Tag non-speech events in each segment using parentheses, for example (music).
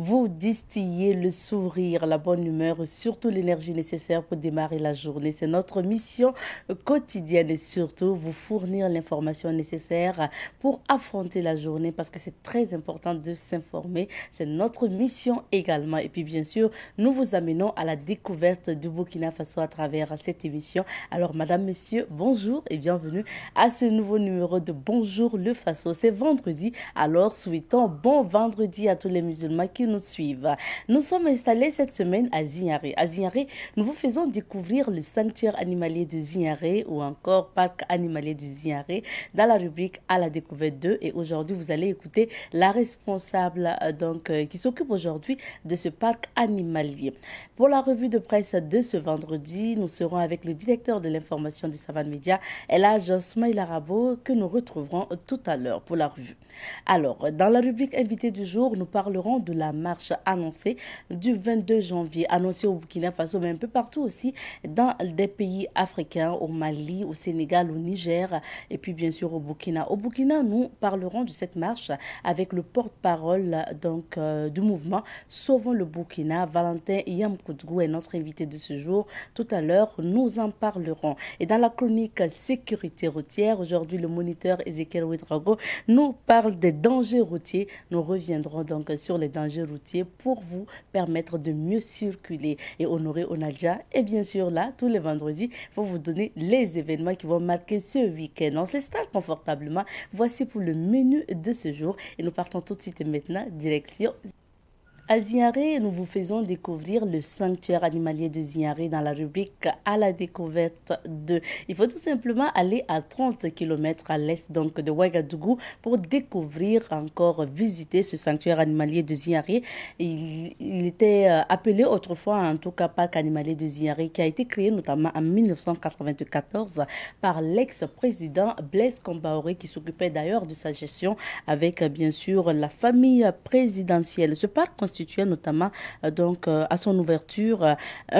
vous distillez le sourire, la bonne humeur surtout l'énergie nécessaire pour démarrer la journée. C'est notre mission quotidienne et surtout vous fournir l'information nécessaire pour affronter la journée parce que c'est très important de s'informer. C'est notre mission également. Et puis bien sûr, nous vous amenons à la découverte du Burkina Faso à travers cette émission. Alors madame, Messieurs, bonjour et bienvenue à ce nouveau numéro de Bonjour le Faso. C'est vendredi, alors souhaitons bon vendredi à tous les musulmans qui nous suivent. Nous sommes installés cette semaine à Zignaré. À Zignaré, nous vous faisons découvrir le sanctuaire animalier de Zignaré ou encore parc animalier de Zignaré dans la rubrique à la découverte 2. Et aujourd'hui, vous allez écouter la responsable euh, donc, euh, qui s'occupe aujourd'hui de ce parc animalier. Pour la revue de presse de ce vendredi, nous serons avec le directeur de l'information de Savane Média, Ella Mail Arabo, que nous retrouverons tout à l'heure pour la revue. Alors, dans la rubrique invité du jour, nous parlerons de la marche annoncée du 22 janvier, annoncée au Burkina Faso, mais un peu partout aussi, dans des pays africains, au Mali, au Sénégal, au Niger, et puis bien sûr au Burkina. Au Burkina, nous parlerons de cette marche avec le porte-parole donc euh, du mouvement Sauvons le Burkina, Valentin Yamkoudgou est notre invité de ce jour. Tout à l'heure, nous en parlerons. Et dans la chronique sécurité routière, aujourd'hui, le moniteur Ezekiel Ouedrago nous parle des dangers routiers. Nous reviendrons donc sur les dangers routiers pour vous permettre de mieux circuler et honorer Onadja. Et bien sûr, là, tous les vendredis, pour vous donner les événements qui vont marquer ce week-end. On s'installe confortablement. Voici pour le menu de ce jour. Et nous partons tout de suite et maintenant, direction à Ziaré, nous vous faisons découvrir le sanctuaire animalier de Ziaré dans la rubrique à la découverte de. Il faut tout simplement aller à 30 km à l'est donc de Ouagadougou pour découvrir encore visiter ce sanctuaire animalier de Ziaré. Il, était euh, appelé autrefois en tout cas parc animalier de Ziaré qui a été créé notamment en 1994 par l'ex-président Blaise Compaoré qui s'occupait d'ailleurs de sa gestion avec bien sûr la famille présidentielle. Ce parc situé notamment euh, donc euh, à son ouverture euh,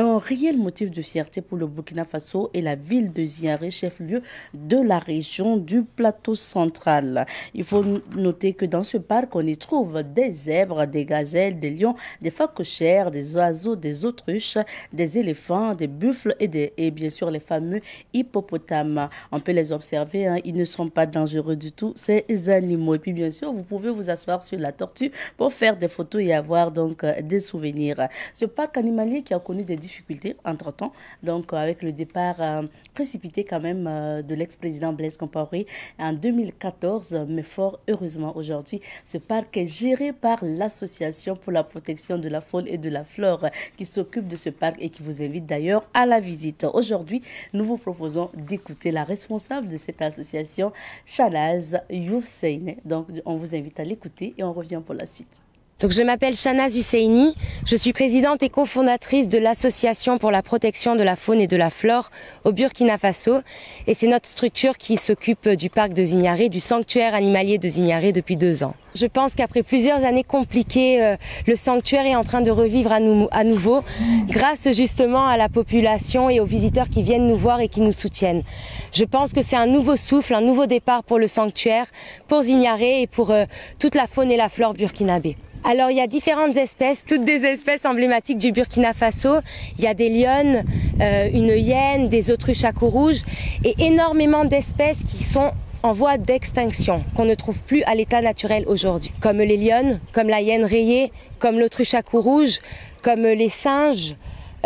un réel motif de fierté pour le Burkina Faso et la ville de Ziaré, chef-lieu de la région du plateau central. Il faut noter que dans ce parc, on y trouve des zèbres, des gazelles, des lions, des phacochères, des oiseaux, des autruches, des éléphants, des buffles et, des, et bien sûr les fameux hippopotames. On peut les observer, hein, ils ne sont pas dangereux du tout, ces animaux. Et puis bien sûr, vous pouvez vous asseoir sur la tortue pour faire des photos et avoir donc euh, des souvenirs. Ce parc animalier qui a connu des difficultés entre-temps, donc euh, avec le départ euh, précipité quand même de l'ex-président Blaise Compaoré en 2014, mais fort heureusement aujourd'hui, ce parc est géré par l'Association pour la protection de la faune et de la flore qui s'occupe de ce parc et qui vous invite d'ailleurs à la visite. Aujourd'hui, nous vous proposons d'écouter la responsable de cette association, Chalaz Yousseine Donc, on vous invite à l'écouter et on revient pour la suite. Donc je m'appelle Shana Zuseini, je suis présidente et cofondatrice de l'Association pour la protection de la faune et de la flore au Burkina Faso et c'est notre structure qui s'occupe du parc de Zignaré, du sanctuaire animalier de Zignaré depuis deux ans. Je pense qu'après plusieurs années compliquées, euh, le sanctuaire est en train de revivre à, nouveau grâce justement à la population et aux visiteurs qui viennent nous voir et qui nous soutiennent. Je pense que c'est un nouveau souffle, un nouveau départ pour le sanctuaire, pour Zignaré et pour euh, toute la faune et la flore burkinabé alors il y a différentes espèces, toutes des espèces emblématiques du Burkina Faso. Il y a des lionnes, euh, une hyène, des autruches à cou rouge et énormément d'espèces qui sont en voie d'extinction, qu'on ne trouve plus à l'état naturel aujourd'hui. Comme les lionnes, comme la hyène rayée, comme l'autruche à cou rouge, comme les singes.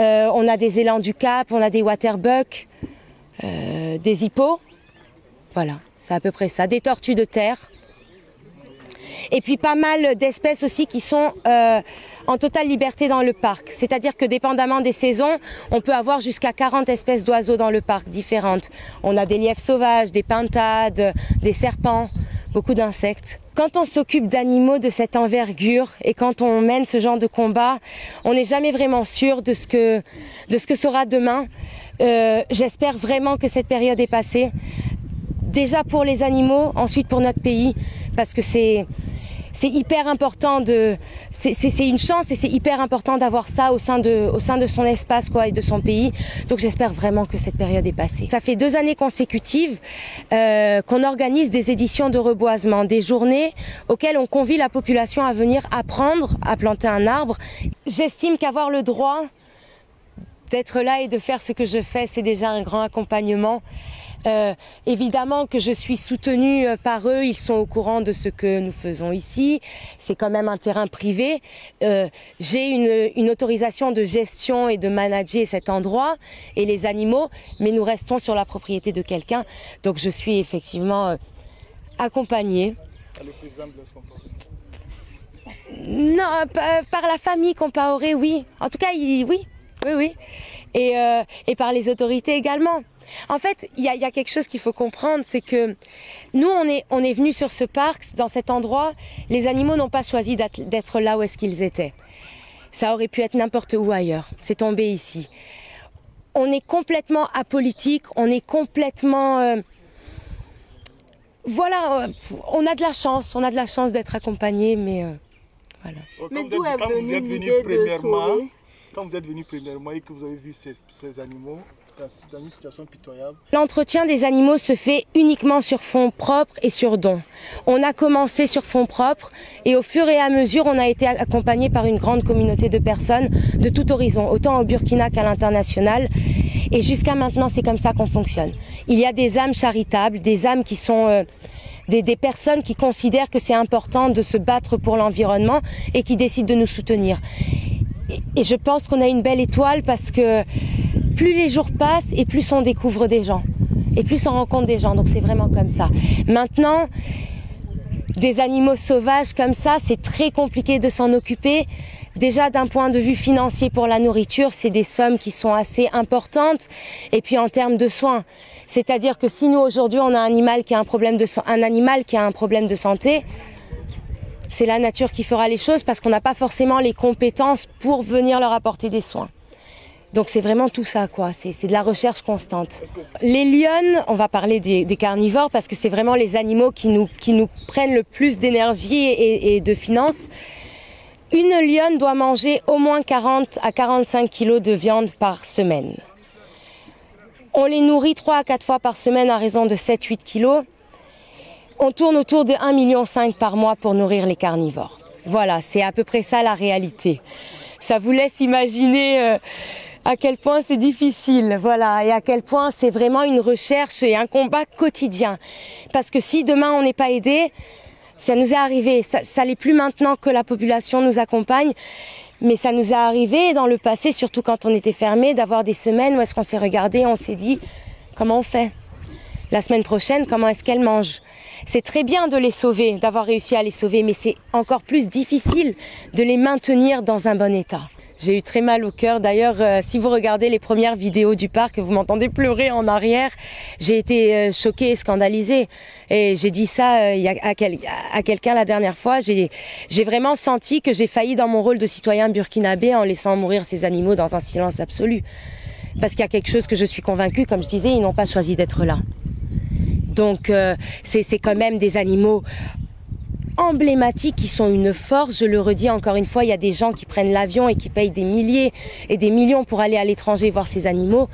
Euh, on a des élans du Cap, on a des waterbucks, euh, des hippos. Voilà, c'est à peu près ça. Des tortues de terre et puis pas mal d'espèces aussi qui sont euh, en totale liberté dans le parc. C'est-à-dire que dépendamment des saisons, on peut avoir jusqu'à 40 espèces d'oiseaux dans le parc différentes. On a des lièvres sauvages, des pintades, des serpents, beaucoup d'insectes. Quand on s'occupe d'animaux de cette envergure et quand on mène ce genre de combat, on n'est jamais vraiment sûr de ce que, de ce que sera demain. Euh, j'espère vraiment que cette période est passée. Déjà pour les animaux, ensuite pour notre pays parce que c'est hyper important de c'est une chance et c'est hyper important d'avoir ça au sein de au sein de son espace quoi et de son pays donc j'espère vraiment que cette période est passée ça fait deux années consécutives euh, qu'on organise des éditions de reboisement des journées auxquelles on convie la population à venir apprendre à planter un arbre j'estime qu'avoir le droit d'être là et de faire ce que je fais c'est déjà un grand accompagnement euh, évidemment que je suis soutenue euh, par eux, ils sont au courant de ce que nous faisons ici. C'est quand même un terrain privé. Euh, j'ai une, autorisation de gestion et de manager cet endroit et les animaux, mais nous restons sur la propriété de quelqu'un. Donc je suis effectivement euh, accompagnée. non, par la famille Compaoré, oui. En tout cas, oui, oui, oui. et par les autorités également. En fait, il y a, quelque chose qu'il faut comprendre, c'est que nous, on est, on venus sur ce parc, dans cet endroit, les animaux n'ont pas choisi d'être là où est-ce qu'ils étaient. Ça aurait pu être n'importe où ailleurs. C'est tombé ici. On est complètement apolitique, on est complètement... Euh, voilà, euh, on a de la chance, on a de la chance d'être accompagnés, mais euh, voilà. Mais d'où est venue l'idée de Quand vous êtes venu premièrement et que vous avez vu ces animaux, une situation pitoyable. L'entretien des animaux se fait uniquement sur fonds propres et sur dons. On a commencé sur fonds propres et au fur et à mesure, on a été accompagné par une grande communauté de personnes de tout horizon, autant au Burkina qu'à l'international. Et jusqu'à maintenant, c'est comme ça qu'on fonctionne. Il y a des âmes charitables, des âmes qui sont... Euh, des, personnes qui considèrent que c'est important de se battre pour l'environnement et qui décident de nous soutenir. et je pense qu'on a une belle étoile parce que plus les jours passent et plus on découvre des gens. Et plus on rencontre des gens. Donc c'est vraiment comme ça. Maintenant, des animaux sauvages comme ça, c'est très compliqué de s'en occuper. Déjà d'un point de vue financier pour la nourriture, c'est des sommes qui sont assez importantes. Et puis en termes de soins, c'est-à-dire que si nous aujourd'hui on a un animal qui a un problème de un animal qui a un problème de santé, c'est la nature qui fera les choses parce qu'on n'a pas forcément les compétences pour venir leur apporter des soins. Donc c'est vraiment tout ça, quoi. C'est de la recherche constante. Les lionnes, on va parler des, carnivores parce que c'est vraiment les animaux qui nous, qui nous prennent le plus d'énergie et, de finances. Une lionne doit manger au moins 40 à 45 kilos de viande par semaine. On les nourrit 3 à 4 fois par semaine à raison de 7-8 kilos. On tourne autour de 1,5 million par mois pour nourrir les carnivores. Voilà, c'est à peu près ça la réalité. Ça vous laisse imaginer... Euh, à quel point c'est difficile, voilà, et à quel point c'est vraiment une recherche et un combat quotidien. Parce que si demain on n'est pas aidé, ça nous est arrivé, ça, ça l'est plus maintenant que la population nous accompagne, mais ça nous est arrivé dans le passé, surtout quand on était fermé, d'avoir des semaines où est-ce qu'on s'est regardé, on s'est dit comment on fait la semaine prochaine, comment est-ce qu'elle mange C'est très bien de les sauver, d'avoir réussi à les sauver, mais c'est encore plus difficile de les maintenir dans un bon état. J'ai eu très mal au cœur. D'ailleurs, euh, si vous regardez les premières vidéos du parc, vous m'entendez pleurer en arrière. J'ai été euh, choquée et scandalisée. Et j'ai dit ça euh, à, à quelqu'un la dernière fois. J'ai vraiment senti que j'ai failli dans mon rôle de citoyen burkinabé en laissant mourir ces animaux dans un silence absolu. Parce qu'il y a quelque chose que je suis convaincue, comme je disais, ils n'ont pas choisi d'être là. Donc c'est quand même des animaux emblématiques qui sont une force. Je le redis encore une fois, il y a des gens qui prennent l'avion et qui payent des milliers et des millions pour aller à l'étranger voir ces animaux.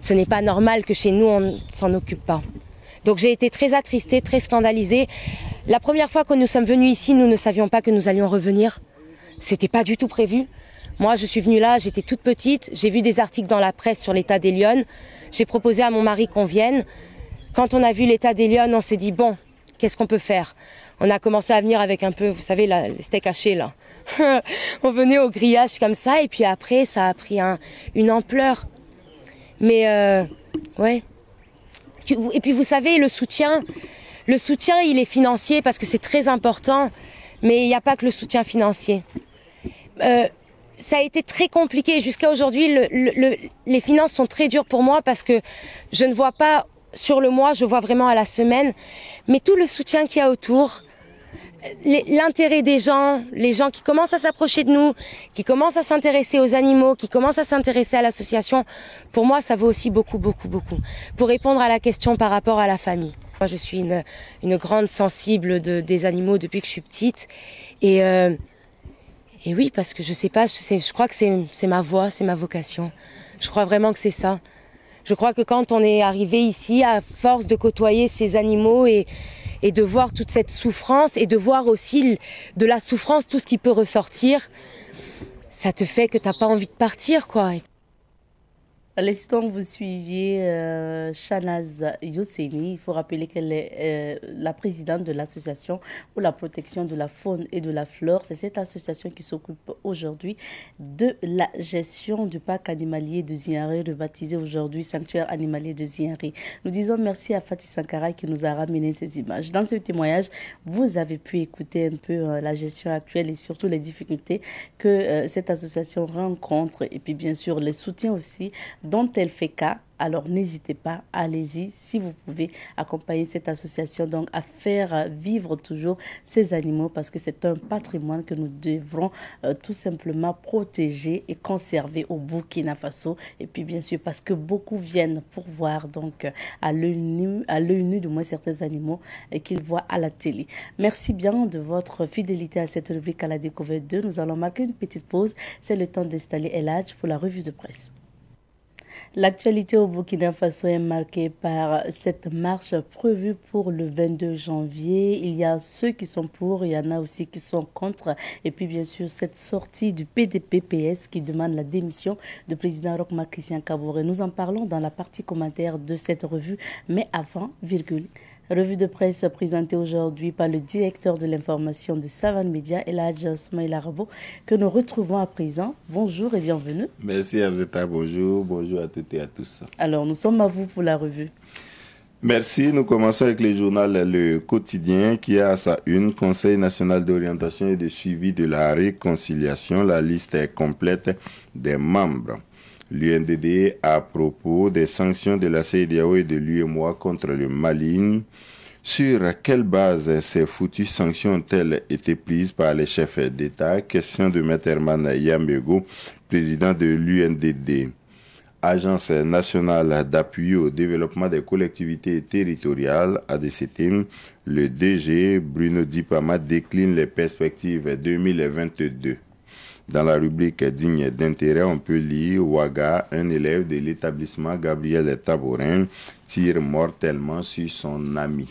Ce n'est pas normal que chez nous, on ne s'en occupe pas. Donc j'ai été très attristée, très scandalisée. La première fois que nous sommes venus ici, nous ne savions pas que nous allions revenir. C'était pas du tout prévu. Moi, je suis venue là, j'étais toute petite, j'ai vu des articles dans la presse sur l'état des lions. J'ai proposé à mon mari qu'on vienne. Quand on a vu l'état des lions, on s'est dit bon, qu'est-ce qu'on peut faire On a commencé à venir avec un peu, vous savez, la, les caché là. (laughs) on venait au grillage comme ça et puis après ça a pris une ampleur. Mais euh, ouais. Et puis vous savez, le soutien, le soutien il est financier parce que c'est très important, mais il n'y a pas que le soutien financier. Euh, ça a été très compliqué jusqu'à aujourd'hui. les finances sont très dures pour moi parce que je ne vois pas sur le mois, je vois vraiment à la semaine, mais tout le soutien qu'il y a autour, l'intérêt des gens, les gens qui commencent à s'approcher de nous, qui commencent à s'intéresser aux animaux, qui commencent à s'intéresser à l'association, pour moi, ça vaut aussi beaucoup, beaucoup, beaucoup. Pour répondre à la question par rapport à la famille. Moi, je suis une, grande sensible des animaux depuis que je suis petite. Et, euh, oui, parce que je sais pas, je, je crois que c'est ma voix, c'est ma vocation. Je crois vraiment que c'est ça. Je crois que quand on est arrivé ici, à force de côtoyer ces animaux et, de voir toute cette souffrance et de voir aussi de la souffrance tout ce qui peut ressortir, ça te fait que t'as pas envie de partir, quoi. L'instant vous suiviez euh, Shanaz il faut rappeler qu'elle est euh, la présidente de l'association pour la protection de la faune et de la flore. C'est cette association qui s'occupe aujourd'hui de la gestion du parc animalier de de rebaptisé aujourd'hui Sanctuaire animalier de Zinari Nous disons merci à Fatih Sankara qui nous a ramené ces images. Dans ce témoignage, vous avez pu écouter un peu euh, la gestion actuelle et surtout les difficultés que euh, cette association rencontre et puis bien sûr les soutiens aussi dont elle fait cas, alors n'hésitez pas, allez-y si vous pouvez accompagner cette association donc à faire vivre toujours ces animaux parce que c'est un patrimoine que nous devrons euh, tout simplement protéger et conserver au Burkina Faso et puis bien sûr parce que beaucoup viennent pour voir donc à l'œil nu, du moins certains animaux euh, qu'ils voient à la télé. Merci bien de votre fidélité à cette rubrique à la découverte 2. Nous allons marquer une petite pause. C'est le temps d'installer Eladj pour la revue de presse. L'actualité au Burkina Faso est marquée par cette marche prévue pour le 22 janvier. Il y a ceux qui sont pour, il y en a aussi qui sont contre. Et puis bien sûr, cette sortie du PDPPS qui demande la démission du président Roch Christian Kabore. Nous en parlons dans la partie commentaire de cette revue. Mais avant, virgule. Revue de presse présentée aujourd'hui par le directeur de l'information de Savan Média, et Osmaïla Rabo, que nous retrouvons à présent. Bonjour et bienvenue. Merci Abzeta, bonjour. Bonjour à toutes et à tous. Alors, nous sommes à vous pour la revue. Merci. Nous commençons avec le journal Le Quotidien qui a à sa une Conseil national d'orientation et de suivi de la réconciliation. La liste est complète des membres l'UNDD à propos des sanctions de la CEDEAO et de l'UMOA contre le Mali. Sur quelle base ces foutues sanctions ont-elles été prises par les chefs d'État Question de Herman Yambego, président de l'UNDD. Agence nationale d'appui au développement des collectivités territoriales, ADCT, le DG Bruno Dipama décline les perspectives 2022. Dans la rubrique digne d'intérêt, on peut lire Ouaga, un élève de l'établissement Gabriel Tabourin, tire mortellement sur son ami.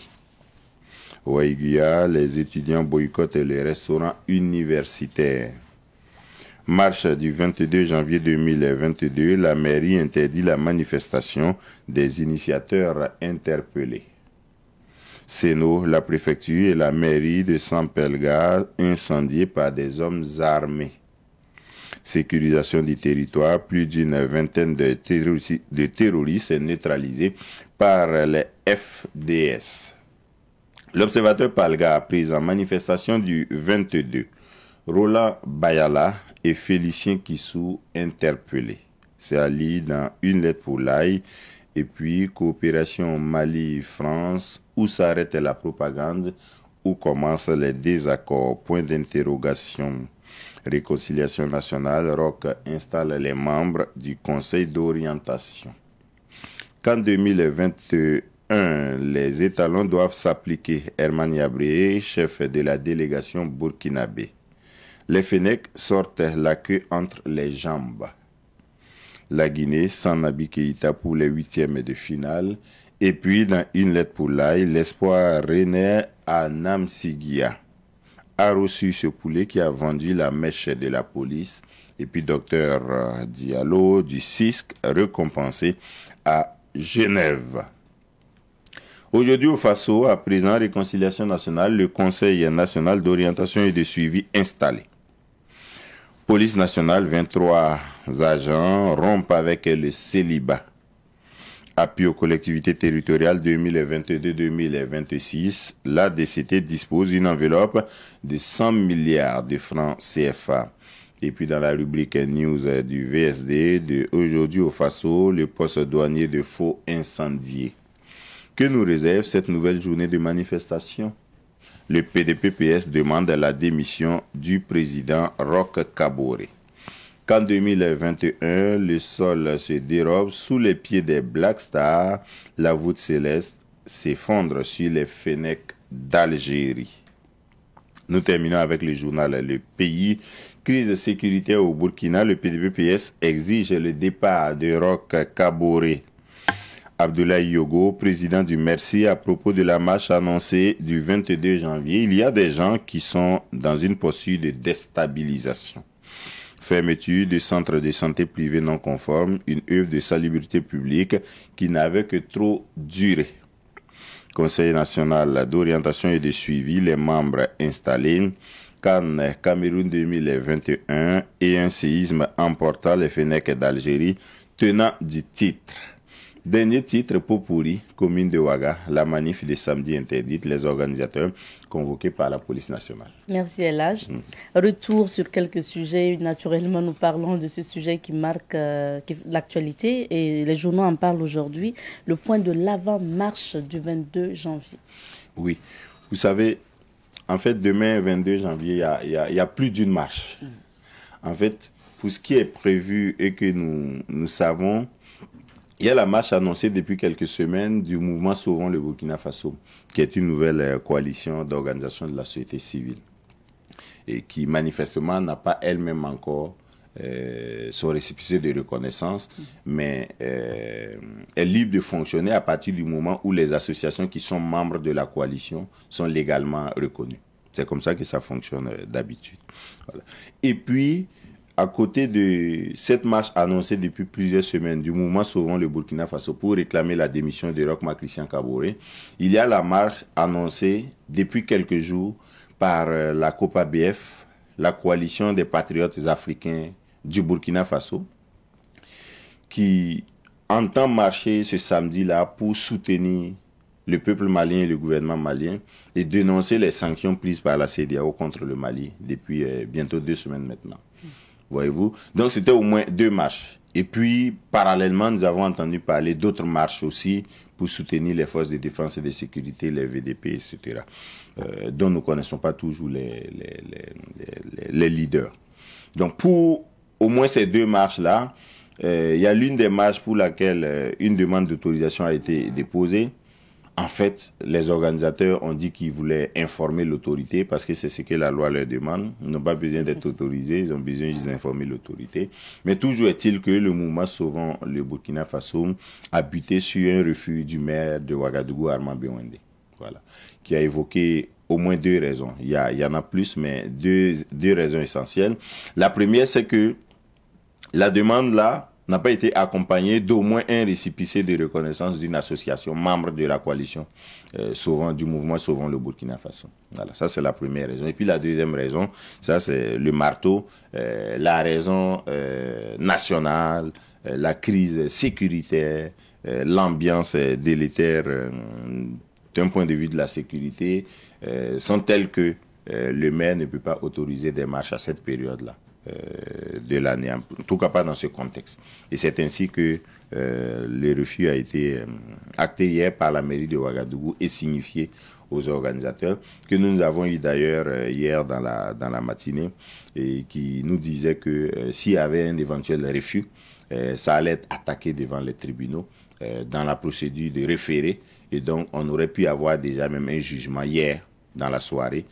Ouaiguya, les étudiants boycottent les restaurants universitaires. Marche du 22 janvier 2022, la mairie interdit la manifestation des initiateurs interpellés. Seno, la préfecture et la mairie de Saint-Pelga incendiés par des hommes armés sécurisation du territoire. Plus d'une vingtaine de, terroristes, neutralisés par les FDS. L'observateur Palga a pris en manifestation du 22. Roland Bayala et Félicien Kissou interpellés. C'est Ali dans Une lettre pour l'ail et puis coopération Mali-France, où s'arrête la propagande, où commencent les désaccords, point d'interrogation. Réconciliation nationale, ROC installe les membres du Conseil d'orientation. Qu'en 2021, les étalons doivent s'appliquer. Herman Yabrié, chef de la délégation burkinabé. Les Fenech sortent la queue entre les jambes. La Guinée s'en pour les huitièmes de finale. Et puis, dans une lettre pour l'ail, l'espoir renaît à Namsigia a reçu ce poulet qui a vendu la mèche de la police. Et puis docteur euh, Diallo du CISC récompensé à Genève. Aujourd'hui au FASO, à présent, Réconciliation nationale, le Conseil national d'orientation et de suivi installé. Police nationale, 23 agents rompent avec le célibat. Appui aux collectivités territoriales 2022-2026, la DCT dispose d'une enveloppe de 100 milliards de francs CFA. Et puis dans la rubrique News euh, du VSD de aujourd'hui au Faso, le poste douanier de faux incendié. Que nous réserve cette nouvelle journée de manifestation Le PDPPS demande la démission du président Roque Kabore en 2021, le sol se dérobe sous les pieds des Black Stars, la voûte céleste s'effondre sur les Fennecs d'Algérie. Nous terminons avec le journal Le Pays. Crise sécurité au Burkina, le PDPPS exige le départ de Roch Kabore. Abdoulaye Yogo, président du Merci, à propos de la marche annoncée du 22 janvier, il y a des gens qui sont dans une posture de déstabilisation. Fermeture du centre de santé privé non conforme, une œuvre de salubrité publique qui n'avait que trop duré. Conseil national d'orientation et de suivi, les membres installés, Cannes, Cameroun 2021 et un séisme emportant les fenêtres d'Algérie, tenant du titre. Dernier titre pour commune de Ouaga, la manif de samedi interdite, les organisateurs convoqués par la police nationale. Merci Elage. Mm. Retour sur quelques sujets. Naturellement, nous parlons de ce sujet qui marque euh, l'actualité et les journaux en parlent aujourd'hui, le point de l'avant-marche du 22 janvier. Oui, vous savez, en fait, demain, 22 janvier, il y, a, plus d'une marche. Mm. En fait, pour ce qui est prévu et que nous savons, il y a la marche annoncée depuis quelques semaines du mouvement Sauvons le Burkina Faso, qui est une nouvelle euh, coalition d'organisation de la société civile et qui manifestement n'a pas elle-même encore euh, son récipice de reconnaissance, mais euh, est libre de fonctionner à partir du moment où les associations qui sont membres de la coalition sont légalement reconnues. C'est comme ça que ça fonctionne d'habitude. Et puis, à côté de cette marche annoncée depuis plusieurs semaines du mouvement Sauvons le Burkina Faso pour réclamer la démission de Rochma Christian Kabore, il y a la marche annoncée depuis quelques jours par euh, la BF, la coalition des patriotes africains du Burkina Faso, qui entend marcher ce samedi-là pour soutenir le peuple malien et le gouvernement malien et dénoncer les sanctions prises par la CDAO contre le Mali depuis euh, bientôt deux semaines maintenant. Voyez-vous Donc, c'était au moins deux marches. Et puis, parallèlement, nous avons entendu parler d'autres marches aussi pour soutenir les forces de défense et de sécurité, les VDP, etc., euh, dont nous ne connaissons pas toujours les, les, leaders. Donc, pour au moins ces deux marches-là, euh, il y a l'une des marches pour laquelle euh, une demande d'autorisation a été déposée. En fait, les organisateurs ont dit qu'ils voulaient informer l'autorité parce que c'est ce que la loi leur demande. Ils n'ont pas besoin d'être mhm. autorisés, ils ont besoin d'informer l'autorité. Mais toujours est-il que le mouvement Sauvant le Burkina Faso a buté sur un refus du maire de Ouagadougou, Armand Béouende, voilà, qui a évoqué au moins deux raisons. Il y, en a plus, mais deux, deux raisons essentielles. La première, c'est que la demande là, n'a pas été accompagné d'au moins un récipicé de reconnaissance d'une association membre de la coalition euh, du mouvement Sauvant le Burkina Faso. Voilà, ça c'est la première raison. Et puis la deuxième raison, ça c'est le marteau, euh, la raison euh, nationale, la crise sécuritaire, l'ambiance délétère d'un point de vue de la sécurité sont telles que le maire ne peut pas autoriser des marches à cette période-là. Euh, de l'année, en tout cas pas dans ce contexte. Et c'est ainsi que euh, le refus a été euh, acté hier par la mairie de Ouagadougou et signifié aux organisateurs, que nous avons eu d'ailleurs hier dans la, dans la matinée, et qui nous disait que s'il y avait un éventuel refus, ça allait être attaqué devant les tribunaux dans la procédure de référé, et donc on aurait pu avoir déjà même un jugement hier dans la soirée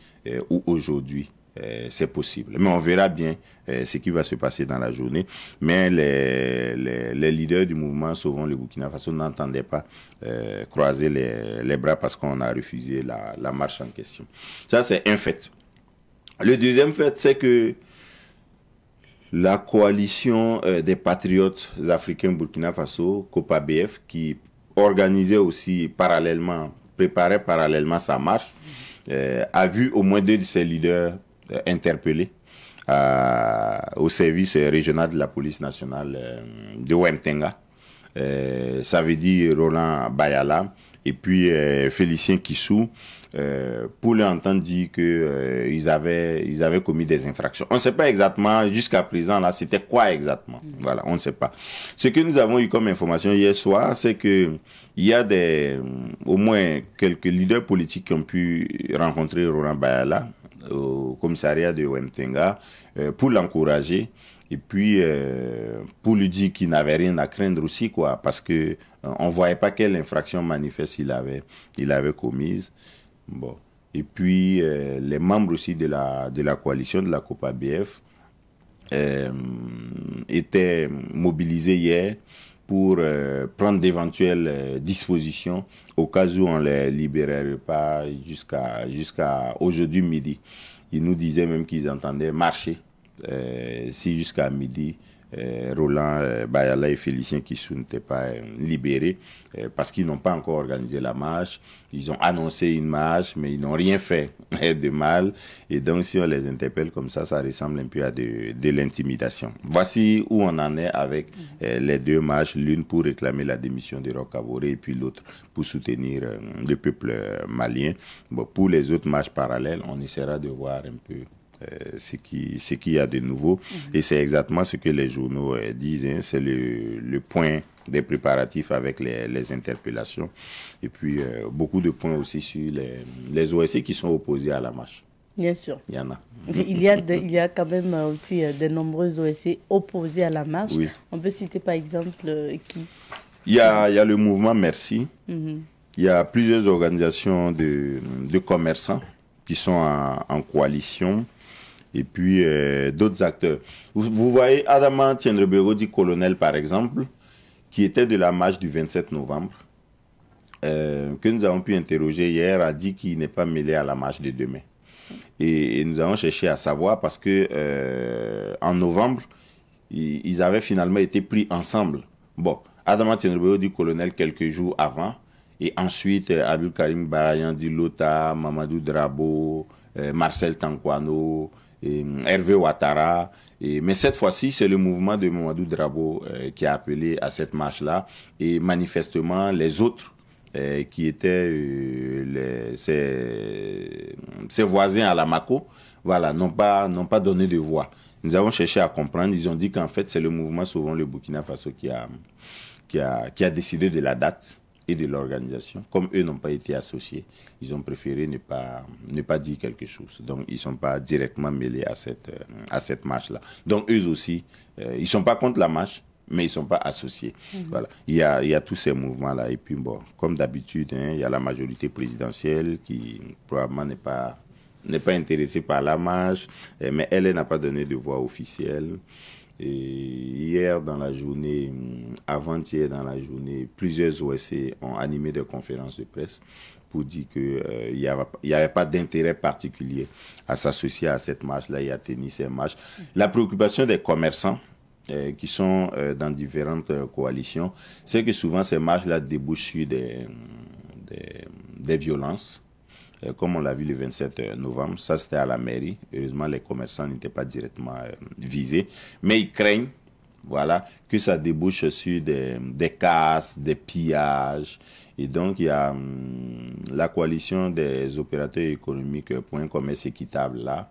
ou aujourd'hui euh, c'est possible. Mais on verra bien euh, ce qui va se passer dans la journée. Mais les, les, leaders du mouvement Sauvons le Burkina Faso n'entendaient pas euh, croiser les, les, bras parce qu'on a refusé la, la, marche en question. Ça, c'est un fait. Le deuxième fait, c'est que la coalition des patriotes africains Burkina Faso, COPABF, qui organisait aussi parallèlement, préparait parallèlement sa marche, a vu au moins deux de ses leaders euh, interpellé euh, au service euh, régional de la police nationale de Wemtenga. ça veut dire Roland Bayala et puis Félicien Kissou pour l'entendre dire que ils avaient ils avaient commis des infractions. On ne sait pas exactement jusqu'à présent là c'était quoi exactement. Mm. Voilà, on ne sait pas. Ce que nous avons eu comme information hier soir, c'est que il y a des au moins quelques leaders politiques qui ont pu rencontrer Roland Bayala au commissariat de Wemtenga euh, pour l'encourager et puis euh, pour lui dire qu'il n'avait rien à craindre aussi quoi parce que ne euh, on voyait pas quelle infraction manifeste il avait il avait commise bon et puis les membres aussi de la de la coalition de la Copa BF étaient mobilisés hier pour euh, prendre d'éventuelles euh, dispositions au cas où on ne les libérerait pas jusqu'à jusqu'à aujourd'hui midi. Ils nous disaient même qu'ils entendaient marcher euh, si jusqu'à midi euh, Roland euh, Bayala et Félicien qui n'étaient pas euh, libérés parce qu'ils n'ont pas encore organisé la marche. Ils ont annoncé une marche, mais ils n'ont rien fait (laughs) de mal. Et donc, si on les interpelle comme ça, ça ressemble un peu à de, l'intimidation. Voici où on en est avec les deux marches, l'une pour réclamer la démission de Rocavore et puis l'autre pour soutenir le peuple malien. pour les autres marches parallèles, on essaiera de voir un peu euh, ce qui ce qu'il y a de nouveau. Mhm. Et c'est exactement ce que les journaux euh, disent. Hein. c'est le, le point des préparatifs avec les, les interpellations. Et puis, euh, beaucoup de points aussi sur les, les OSC qui sont opposés à la marche. Bien sûr. Il y en a. (laughs) il, y a il y a quand même aussi de nombreux OSC opposés à la marche. On peut citer par exemple qui il y, a, il y a le mouvement Merci. Mhm. Il y a plusieurs organisations de, de commerçants qui sont en, en coalition et puis euh, d'autres acteurs. Vous, voyez, Adama Tiendrebero dit colonel, par exemple, qui était de la marche du 27 novembre, euh, que nous avons pu interroger hier, a dit qu'il n'est pas mêlé à la marche de demain. Et, nous avons cherché à savoir parce que euh, en novembre, ils, avaient finalement été pris ensemble. Bon, Adama Tiendrebeo du colonel quelques jours avant, et ensuite Abu Abdul Karim Barayan du Lota, Mamadou Drabo, Marcel Tankwano, euh, Hervé Ouattara. mais cette fois-ci, c'est le mouvement de Mamadou Drabo euh, qui a appelé à cette marche-là. Et manifestement, les autres euh, qui étaient ses, voisins à la voilà, n'ont pas, n'ont pas donné de voix. Nous avons cherché à comprendre. Ils ont dit qu'en fait, c'est le mouvement souvent le Burkina Faso qui a, qui a décidé de la date et de l'organisation. Comme eux n'ont pas été associés, ils ont préféré ne pas, ne pas dire quelque chose. Donc, ils ne sont pas directement mêlés à cette, euh, à cette marche-là. Donc, eux aussi, euh, ils ne sont pas contre la marche, mais ils ne sont pas associés. Mhm. Voilà. Il y, a, il y a tous ces mouvements-là. Et puis, bon, comme d'habitude, hein, il y a la majorité présidentielle qui probablement n'est pas n'est pas intéressée par la marche, euh, mais elle n'a pas donné de voix officielle. Et hier dans la journée, mm, avant-hier dans la journée, plusieurs OSC ont animé des conférences de presse pour dire qu'il euh, n'y avait, pas d'intérêt particulier à s'associer à cette marche-là et à tenir ces marches. La préoccupation des commerçants euh, qui sont euh, dans différentes coalitions, c'est que souvent ces marches-là débouchent sur des mm, violences euh, comme on l'a vu le 27 euh, novembre, ça c'était à la mairie. Heureusement, les commerçants n'étaient pas directement euh, visés. Mais ils craignent voilà, que ça débouche sur des, des, casses, des pillages. Et donc, il y a hum, la coalition des opérateurs économiques pour un commerce équitable, là,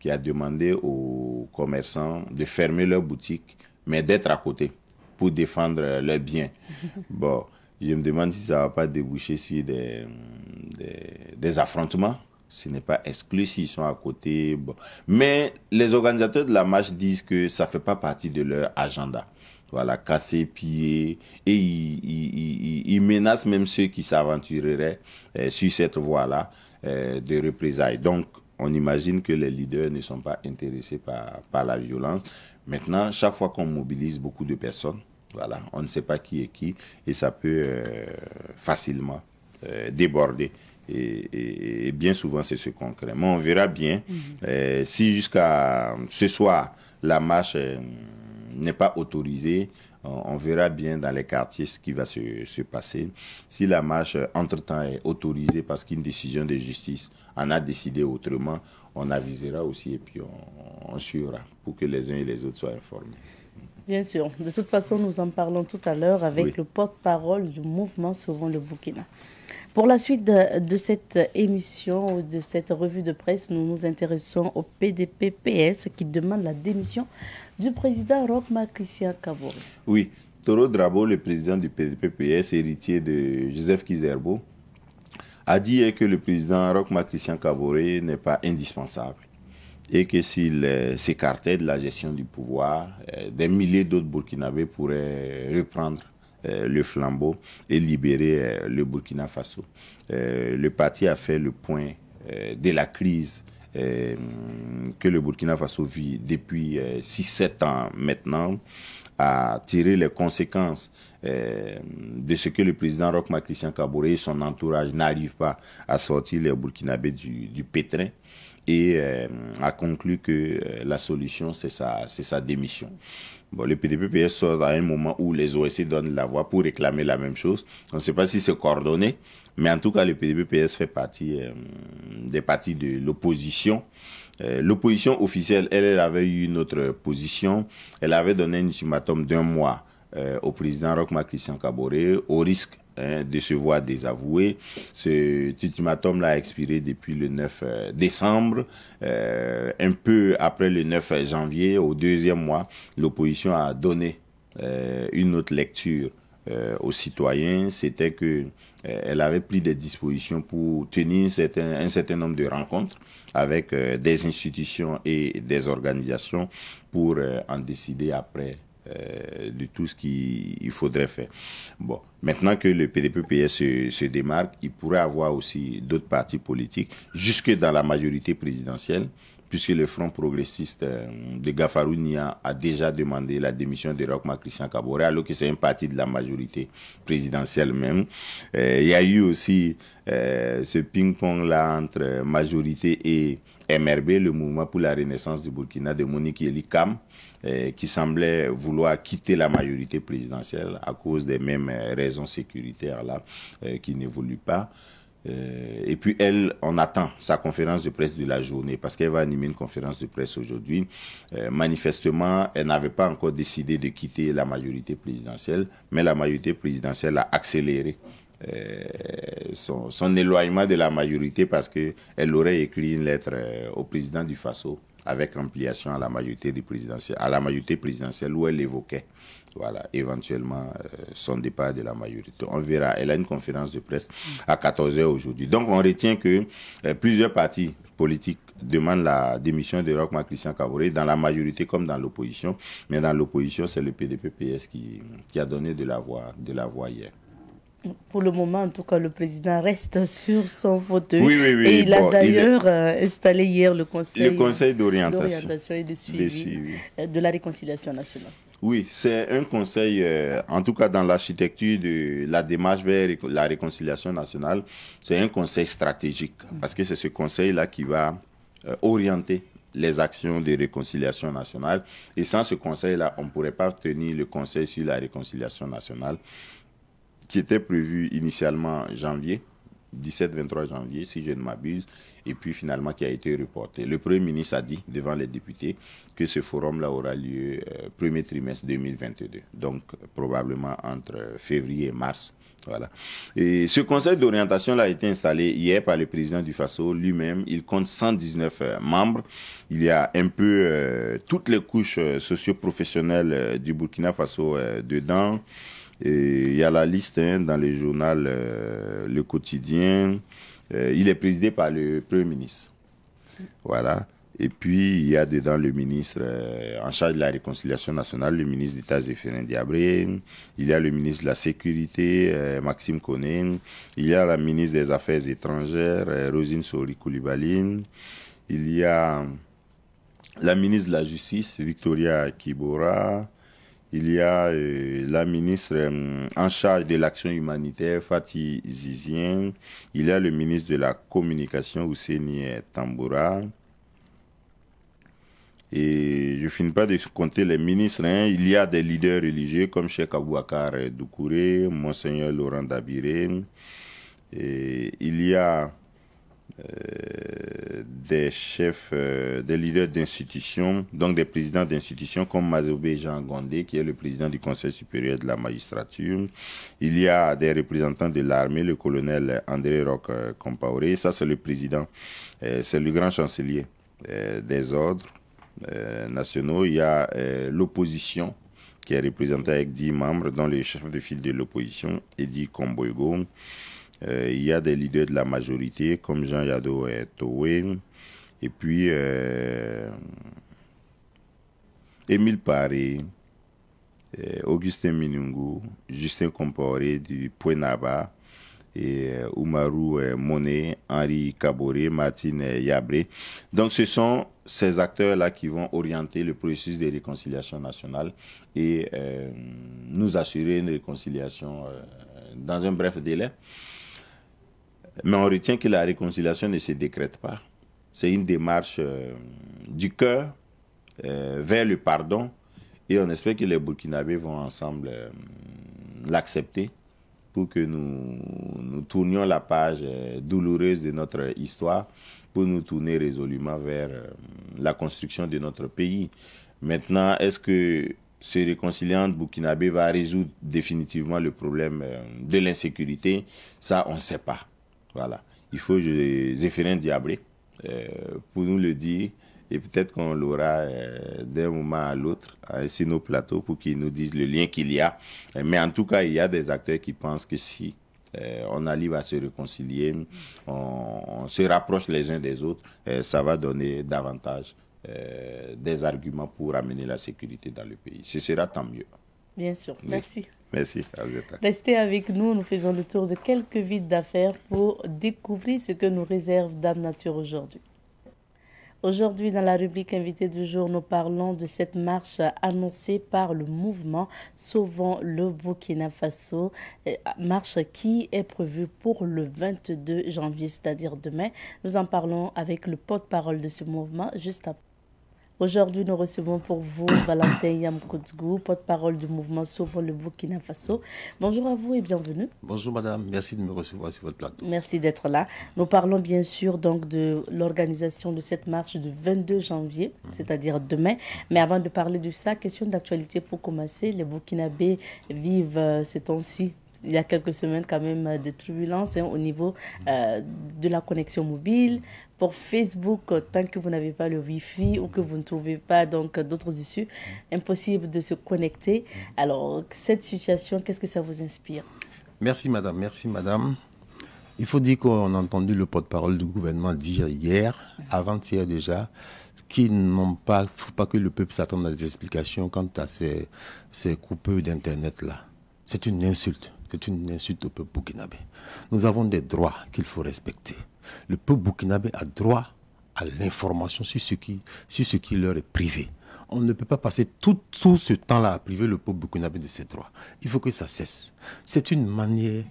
qui a demandé aux commerçants de fermer leurs boutiques, mais d'être à côté pour défendre leurs biens. (laughs) Bon, je me demande si ça ne va pas déboucher sur des, des, affrontements. Ce n'est pas exclu s'ils sont à côté. Mais les organisateurs de la marche disent que ça ne fait pas partie de leur agenda. Voilà, casser, piller, et ils, menacent même ceux qui s'aventureraient euh, sur cette voie-là euh, de représailles. Donc, on imagine que les leaders ne sont pas intéressés par la violence. Maintenant, chaque fois qu'on mobilise beaucoup de personnes, voilà, on ne sait pas qui est qui et ça peut euh, facilement euh, déborder. Et, bien souvent, c'est ce qu'on craint. Mais on verra bien mhm. euh, si jusqu'à ce soir, la marche n'est pas autorisée. On, verra bien dans les quartiers ce qui va se, passer. Si la marche, entre-temps, est autorisée parce qu'une décision de justice en a décidé autrement, on avisera aussi et puis on, on suivra pour que les uns et les autres soient informés. Bien sûr. De toute façon, nous en parlons tout à l'heure avec le porte-parole du mouvement Sauvons le Burkina. Pour la suite de, cette émission ou de cette revue de presse, nous nous intéressons au PDPPS qui demande la démission du président Rochma Christian Kabore. Oui, Toro Drabo, le président du PDPPS, héritier de Joseph Kizerbo, a dit que le président Rochma Christian Kabore n'est pas indispensable et que s'il euh, s'écartait de la gestion du pouvoir, euh, des milliers d'autres Burkinabés pourraient reprendre euh, le flambeau et libérer le Burkina Faso. le parti a fait le point de la crise que le Burkina Faso vit depuis 6-7 ans maintenant, a tiré les conséquences de ce que le président Rochma Christian Kabore et son entourage n'arrivent pas à sortir les Burkinabés du, du pétrin et euh, a conclu que euh, la solution, c'est sa, sa démission. Bon, le PDPPS sort à un moment où les OSC donnent la voix pour réclamer la même chose. On ne sait pas si c'est coordonné, mais en tout cas, le PDPPS fait partie euh, des parties de l'opposition. l'opposition officielle, elle, elle avait eu une autre position. Elle avait donné un ultimatum d'un mois au président Rochma Christian Caboret, au risque Hein, de se voir désavoué. Ce ultimatum a expiré depuis le 9 euh, décembre. Euh, un peu après le 9 janvier, au deuxième mois, l'opposition a donné euh, une autre lecture aux citoyens, c'était que elle avait pris des dispositions pour tenir un certain nombre de rencontres avec des institutions et des organisations pour en décider après euh, de tout ce qu'il faudrait faire. Bon, maintenant que le PDP-PS se, démarque, il pourrait avoir aussi d'autres partis politiques, jusque dans la majorité présidentielle, puisque le Front progressiste euh, de Gafarounia a déjà demandé la démission de Rock Christian Caboret, alors que c'est un parti de la majorité présidentielle même. Euh, il y a eu aussi ce ping-pong-là entre majorité et MRB, le mouvement pour la renaissance du Burkina de Monique Elikam qui semblait vouloir quitter la majorité présidentielle à cause des mêmes euh, raisons sécuritaires là euh, qui n'évoluent pas. Euh, et puis elle, on attend sa conférence de presse de la journée parce qu'elle va animer une conférence de presse aujourd'hui. manifestement, elle n'avait pas encore décidé de quitter la majorité présidentielle, mais la majorité présidentielle a accéléré son, son, éloignement de la majorité parce qu'elle aurait écrit une lettre au président du Faso avec ampliation à la majorité présidentielle, à la majorité présidentielle où elle évoquait, voilà, éventuellement euh, son départ de la majorité. On verra. Elle a une conférence de presse à 14 h aujourd'hui. Donc on retient que euh, plusieurs partis politiques demandent la démission de Rockman Christian Caboret dans la majorité comme dans l'opposition. Mais dans l'opposition, c'est le PDPPS qui, a donné de la voix, de la voix hier. Pour le moment, en tout cas, le président reste (laughs) sur son fauteuil. Oui, oui, oui. Et il a d'ailleurs euh, installé hier le conseil, le conseil d'orientation et de suivi, euh, de la réconciliation nationale. Oui, c'est un conseil, euh, en tout cas dans l'architecture de la démarche vers la réconciliation nationale, c'est un conseil stratégique, mm. parce que c'est ce conseil-là qui va orienter les actions de réconciliation nationale. Et sans ce conseil-là, on ne pourrait pas tenir le conseil sur la réconciliation nationale qui était prévu initialement janvier, 17-23 janvier, si je ne m'abuse, et puis finalement qui a été reporté. Le Premier ministre a dit devant les députés que ce forum-là aura lieu euh, premier trimestre 2022, donc probablement entre février et mars. Voilà. Et ce conseil d'orientation là a été installé hier par le président du FASO lui-même. Il compte 119 euh, membres. Il y a un peu euh, toutes les couches socioprofessionnelles du Burkina Faso dedans il y a la liste hein, dans le journal euh, Le Quotidien. Euh, il est présidé par le Premier ministre. Voilà. Et puis, il y a dedans le ministre euh, en charge de la réconciliation nationale, le ministre d'État Zéphirin Diabré. Il y a le ministre de la Sécurité, Maxime Conin, Il y a la ministre des Affaires étrangères, Rosine Sori Koulibaline. Il y a la ministre de la Justice, Victoria Kibora il y a euh, la ministre euh, en charge de l'action humanitaire, Fatih Zizien. Il y a le ministre de la Communication, Ouseni Tamboura. Et je ne finis pas de compter les ministres. Hein. Il y a des leaders religieux comme Cheikh Abouakar Doukouré, Monseigneur Laurent Dabiré. il y a euh, des chefs, euh, des leaders d'institutions, donc des présidents d'institutions comme Mazobé Jean Gondé, qui est le président du Conseil supérieur de la magistrature. Il y a des représentants de l'armée, le colonel André Roque euh, Compaoré. Ça, c'est le président, c'est le grand chancelier des ordres nationaux. Il y a l'opposition qui est représentée avec 10 membres, dont le chef de file de l'opposition, Eddie Comboigo. Euh, il y a des leaders de la majorité comme Jean Yado et Towen. Et puis, euh, Émile Paré, euh, Augustin Minungu, Justin Comporé du Pouenaba et Umaru Monet, Henri Caboret, Martine Yabré. Donc ce sont ces acteurs-là qui vont orienter le processus de réconciliation nationale et nous assurer une réconciliation dans un bref délai. Mais on retient que la réconciliation ne se décrète pas. C'est une démarche euh, du cœur euh, vers le pardon. Et on espère que les Burkinabés vont ensemble euh, l'accepter pour que nous, nous tournions la page douloureuse de notre histoire, pour nous tourner résolument vers la construction de notre pays. Maintenant, est-ce que ce réconciliant Burkinabé va résoudre définitivement le problème de l'insécurité Ça, on ne sait pas. Voilà. Il faut un Diablé euh, pour nous le dire et peut-être qu'on l'aura euh, d'un moment à l'autre sur nos plateaux pour qu'ils nous disent le lien qu'il y a. Euh, mais en tout cas, il y a des acteurs qui pensent que si on arrive à se réconcilier, on, se rapproche les uns des autres, ça va donner davantage des arguments pour amener la sécurité dans le pays. Ce sera tant mieux. Bien sûr. Merci. (laughs) Merci. Ah, Restez avec nous. Nous faisons le tour de quelques vides d'affaires pour découvrir ce que nous réserve Dame Nature aujourd'hui. Aujourd'hui, dans la rubrique Invité du jour, nous parlons de cette marche annoncée par le mouvement Sauvons le Burkina Faso, euh, marche qui est prévue pour le 22 janvier, c'est-à-dire demain. Nous en parlons avec le porte-parole de ce mouvement juste après. Aujourd'hui, nous recevons pour vous (coughs) Valentin Yamkoutgou, porte-parole du mouvement Sauvons le Burkina Faso. Bonjour à vous et bienvenue. Bonjour madame, merci de me recevoir sur votre plateau. Merci d'être là. Nous parlons bien sûr donc de l'organisation de cette marche du 22 janvier, mhm. c'est-à-dire demain. Mais avant de parler de ça, question d'actualité pour commencer. Les Burkinabés vivent euh, ces temps-ci il y a quelques semaines quand même euh, des turbulences hein, au niveau euh, de la connexion mobile. Pour Facebook, euh, tant que vous n'avez pas le Wi-Fi ou que vous ne trouvez pas donc d'autres issues, impossible de se connecter. Alors cette situation, qu'est-ce que ça vous inspire Merci madame, merci madame. Il faut dire qu'on a entendu le porte-parole du gouvernement dire hier, avant-hier déjà, qu'il n'ont pas, faut pas que le peuple s'attende à des explications quant à ces, ces coupeurs d'Internet là. C'est une insulte. C'est une insulte au peuple burkinabé. Nous avons des droits qu'il faut respecter. Le peuple burkinabé a droit à l'information sur, ce qui, ce qui leur est privé. On ne peut pas passer tout, tout ce temps-là à priver le peuple burkinabé de ses droits. Il faut que ça cesse. C'est une manière,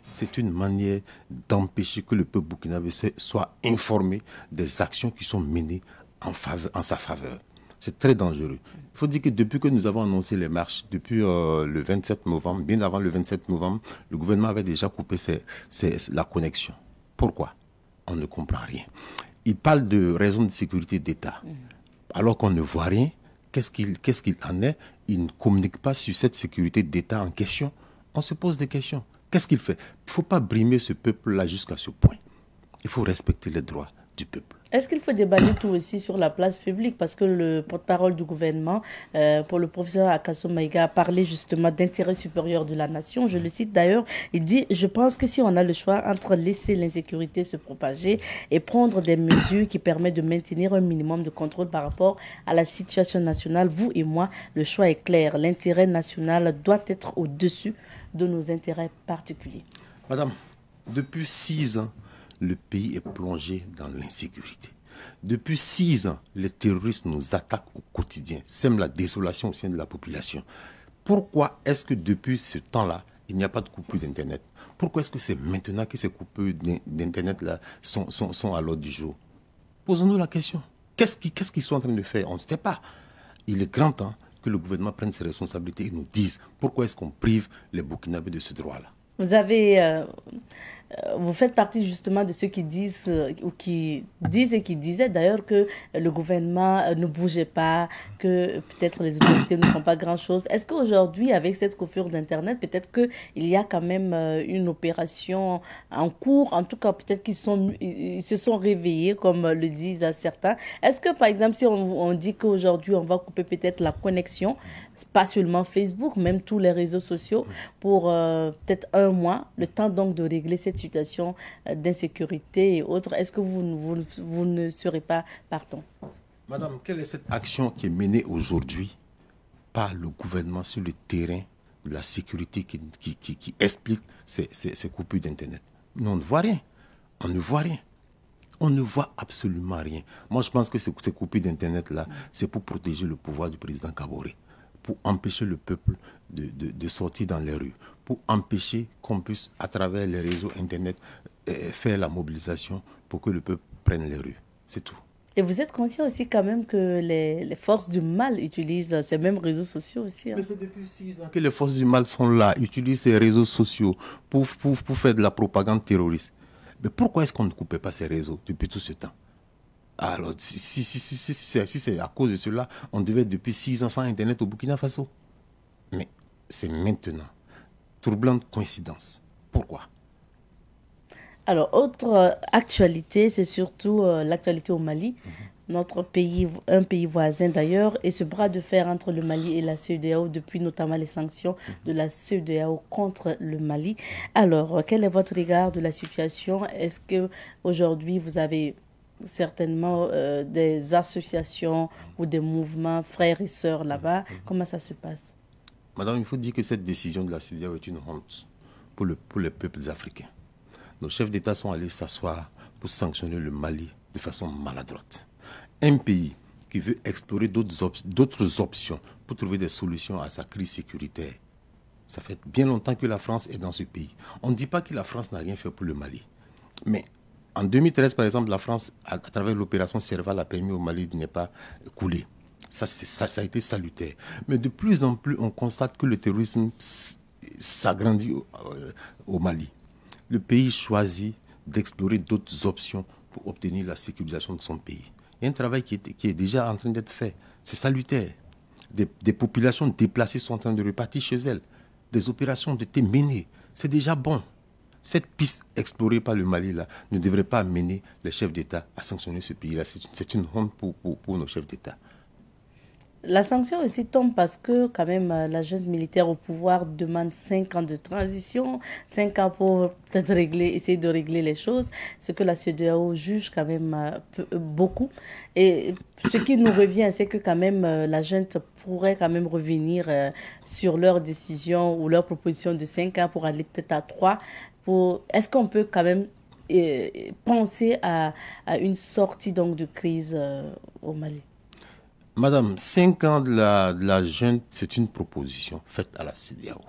manière d'empêcher que le peuple burkinabé soit informé des actions qui sont menées en, en sa faveur. C'est très dangereux. Il faut dire que depuis que nous avons annoncé les marches, depuis euh, le 27 novembre, bien avant le 27 novembre, le gouvernement avait déjà coupé la connexion. Pourquoi On ne comprend rien. Il parle de raisons de sécurité d'État. Mm. Alors qu'on ne voit rien, qu'est-ce qu'il en est Il ne communique pas sur cette sécurité d'État en question. On se pose des questions. Qu'est-ce qu'il fait Il ne faut pas brimer ce peuple-là jusqu'à ce point. Il faut respecter les droits du peuple. Est-ce qu'il faut débattre tout aussi sur la place publique Parce que le porte-parole du gouvernement, euh, pour le professeur Akaso Maïga, a parlé justement d'intérêt supérieur de la nation. Je le cite d'ailleurs. Il dit Je pense que si on a le choix entre laisser l'insécurité se propager et prendre des mesures qui permettent de maintenir un minimum de contrôle par rapport à la situation nationale, vous et moi, le choix est clair. L'intérêt national doit être au-dessus de nos intérêts particuliers. Madame, depuis six ans, le pays est plongé dans l'insécurité. Depuis six ans, les terroristes nous attaquent au quotidien, sèment la désolation au sein de la population. Pourquoi est-ce que depuis ce temps-là, il n'y a pas de coupure d'Internet Pourquoi est-ce que c'est maintenant que ces coupures d'Internet sont, sont, à l'ordre du jour Posons-nous la question. Qu'est-ce qu'ils sont en train de faire On ne sait pas. Il est grand temps que le gouvernement prenne ses responsabilités et nous dise pourquoi est-ce qu'on prive les Burkinabés de ce droit-là. Vous avez euh, euh, vous faites partie justement de ceux qui disent, euh, ou qui disent et qui disaient d'ailleurs que le gouvernement euh, ne bougeait pas, que peut-être les autorités ne font pas grand-chose. Est-ce qu'aujourd'hui, avec cette coupure d'Internet, peut-être qu'il y a quand même une opération en cours, en tout cas peut-être qu'ils se sont réveillés, comme le disent certains. Est-ce que par exemple, si on, dit qu'aujourd'hui, on va couper peut-être la connexion, pas seulement Facebook, même tous les réseaux sociaux, pour peut-être un mois, le temps donc de régler cette situation euh, d'insécurité et autres, est-ce que vous, ne serez pas partant Madame, quelle est cette action qui est menée aujourd'hui par le gouvernement sur le terrain de la sécurité qui, explique ces, coupures d'Internet Nous, on ne voit rien. On ne voit rien. On ne voit absolument rien. Moi, je pense que ces, ces coupures d'Internet-là, c'est pour protéger le pouvoir du président Kabore pour empêcher le peuple de, sortir dans les rues, pour empêcher qu'on puisse, à travers les réseaux Internet, euh, faire la mobilisation pour que le peuple prenne les rues. C'est tout. Et vous êtes conscient aussi quand même que les, forces du mal utilisent ces mêmes réseaux sociaux aussi. Hein. Mais c'est depuis ans que les forces du mal sont là, utilisent ces réseaux sociaux pour, pour, pour faire de la propagande terroriste. Mais pourquoi est-ce qu'on ne coupait pas ces réseaux depuis tout ce temps alors, si, si, si, si, si c'est à cause de cela, on devait être depuis 6 ans sans Internet au Burkina Faso. Mais c'est maintenant. Troublante coïncidence. Pourquoi Alors, autre euh, actualité, c'est surtout euh, l'actualité au Mali. Mhm. Notre pays, un pays voisin d'ailleurs, et ce bras de fer entre le Mali et la CEDEAO depuis notamment les sanctions mhm. de la CEDEAO contre le Mali. Alors, euh, quel est votre regard de la situation Est-ce que aujourd'hui vous avez certainement euh, des associations ou des mouvements frères et sœurs là-bas. Mm-hmm. Comment ça se passe Madame, il faut dire que cette décision de la CDAO est une honte pour, le, pour les peuples africains. Nos chefs d'État sont allés s'asseoir pour sanctionner le Mali de façon maladroite. Un pays qui veut explorer d'autres options pour trouver des solutions à sa crise sécuritaire. Ça fait bien longtemps que la France est dans ce pays. On ne dit pas que la France n'a rien fait pour le Mali. Mais en 2013, par exemple, la France, à, travers l'opération Serval, a permis au Mali de ne pas couler. Ça, ça, a été salutaire. Mais de plus en plus, on constate que le terrorisme s'agrandit euh, au, Mali. Le pays choisit d'explorer d'autres options pour obtenir la sécurisation de son pays. Il y a un travail qui est, déjà en train d'être fait. C'est salutaire. Des, des, populations déplacées sont en train de repartir chez elles. Des opérations ont été menées. C'est déjà bon. Cette piste explorée par le Mali là ne devrait pas amener les chefs d'État à sanctionner ce pays-là. C'est une honte pour, nos chefs d'État. La sanction aussi tombe parce que quand même euh, la jeune militaire au pouvoir demande 5 ans de transition, 5 ans pour régler, essayer de régler les choses, ce que la CEDEAO juge quand même euh, beaucoup. Et ce qui nous revient, c'est que quand même euh, la jeune pourraient quand même revenir euh, sur leur décision ou leur proposition de 5 ans pour aller peut-être à 3. Est-ce qu'on peut quand même euh, penser à, une sortie donc de crise euh, au Mali Madame, 5 ans de la, jeune, c'est une proposition faite à la CDAO.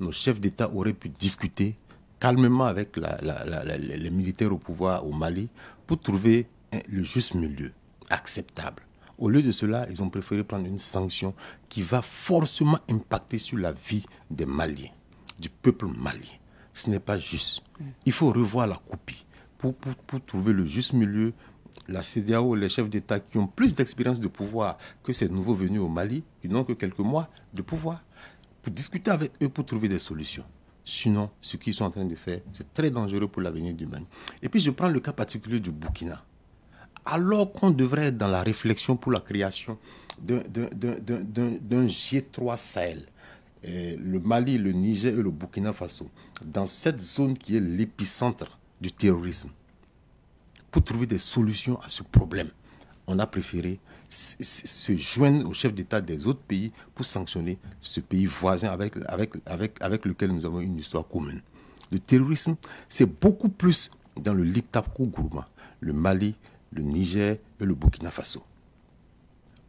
Nos chefs d'État auraient pu discuter calmement avec les militaires au pouvoir au Mali pour trouver hein, le juste milieu acceptable. Au lieu de cela, ils ont préféré prendre une sanction qui va forcément impacter sur la vie des Maliens, du peuple malien. Ce n'est pas juste. Il faut revoir la copie pour, trouver le juste milieu la CDAO, les chefs d'État qui ont plus d'expérience de pouvoir que ces nouveaux venus au Mali, qui n'ont que quelques mois de pouvoir, pour discuter avec eux pour trouver des solutions. Sinon, ce qu'ils sont en train de faire, c'est très dangereux pour l'avenir du Mali. Et puis, je prends le cas particulier du Burkina alors qu'on devrait être dans la réflexion pour la création d'un G3 Sahel. Euh, le Mali, le Niger et le Burkina Faso, dans cette zone qui est l'épicentre du terrorisme, pour trouver des solutions à ce problème, on a préféré se joindre aux chefs d'État des autres pays pour sanctionner ce pays voisin avec, avec, avec, avec lequel nous avons une histoire commune. Le terrorisme, c'est beaucoup plus dans le Liptap Gourma, le Mali, le Niger et le Burkina Faso.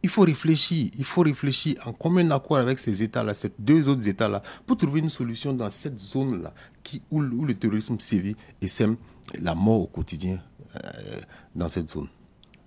Il faut réfléchir, il faut réfléchir en commun accord avec ces États-là, ces deux autres États-là, pour trouver une solution dans cette zone-là où, le terrorisme sévit et sème la mort au quotidien euh, dans cette zone.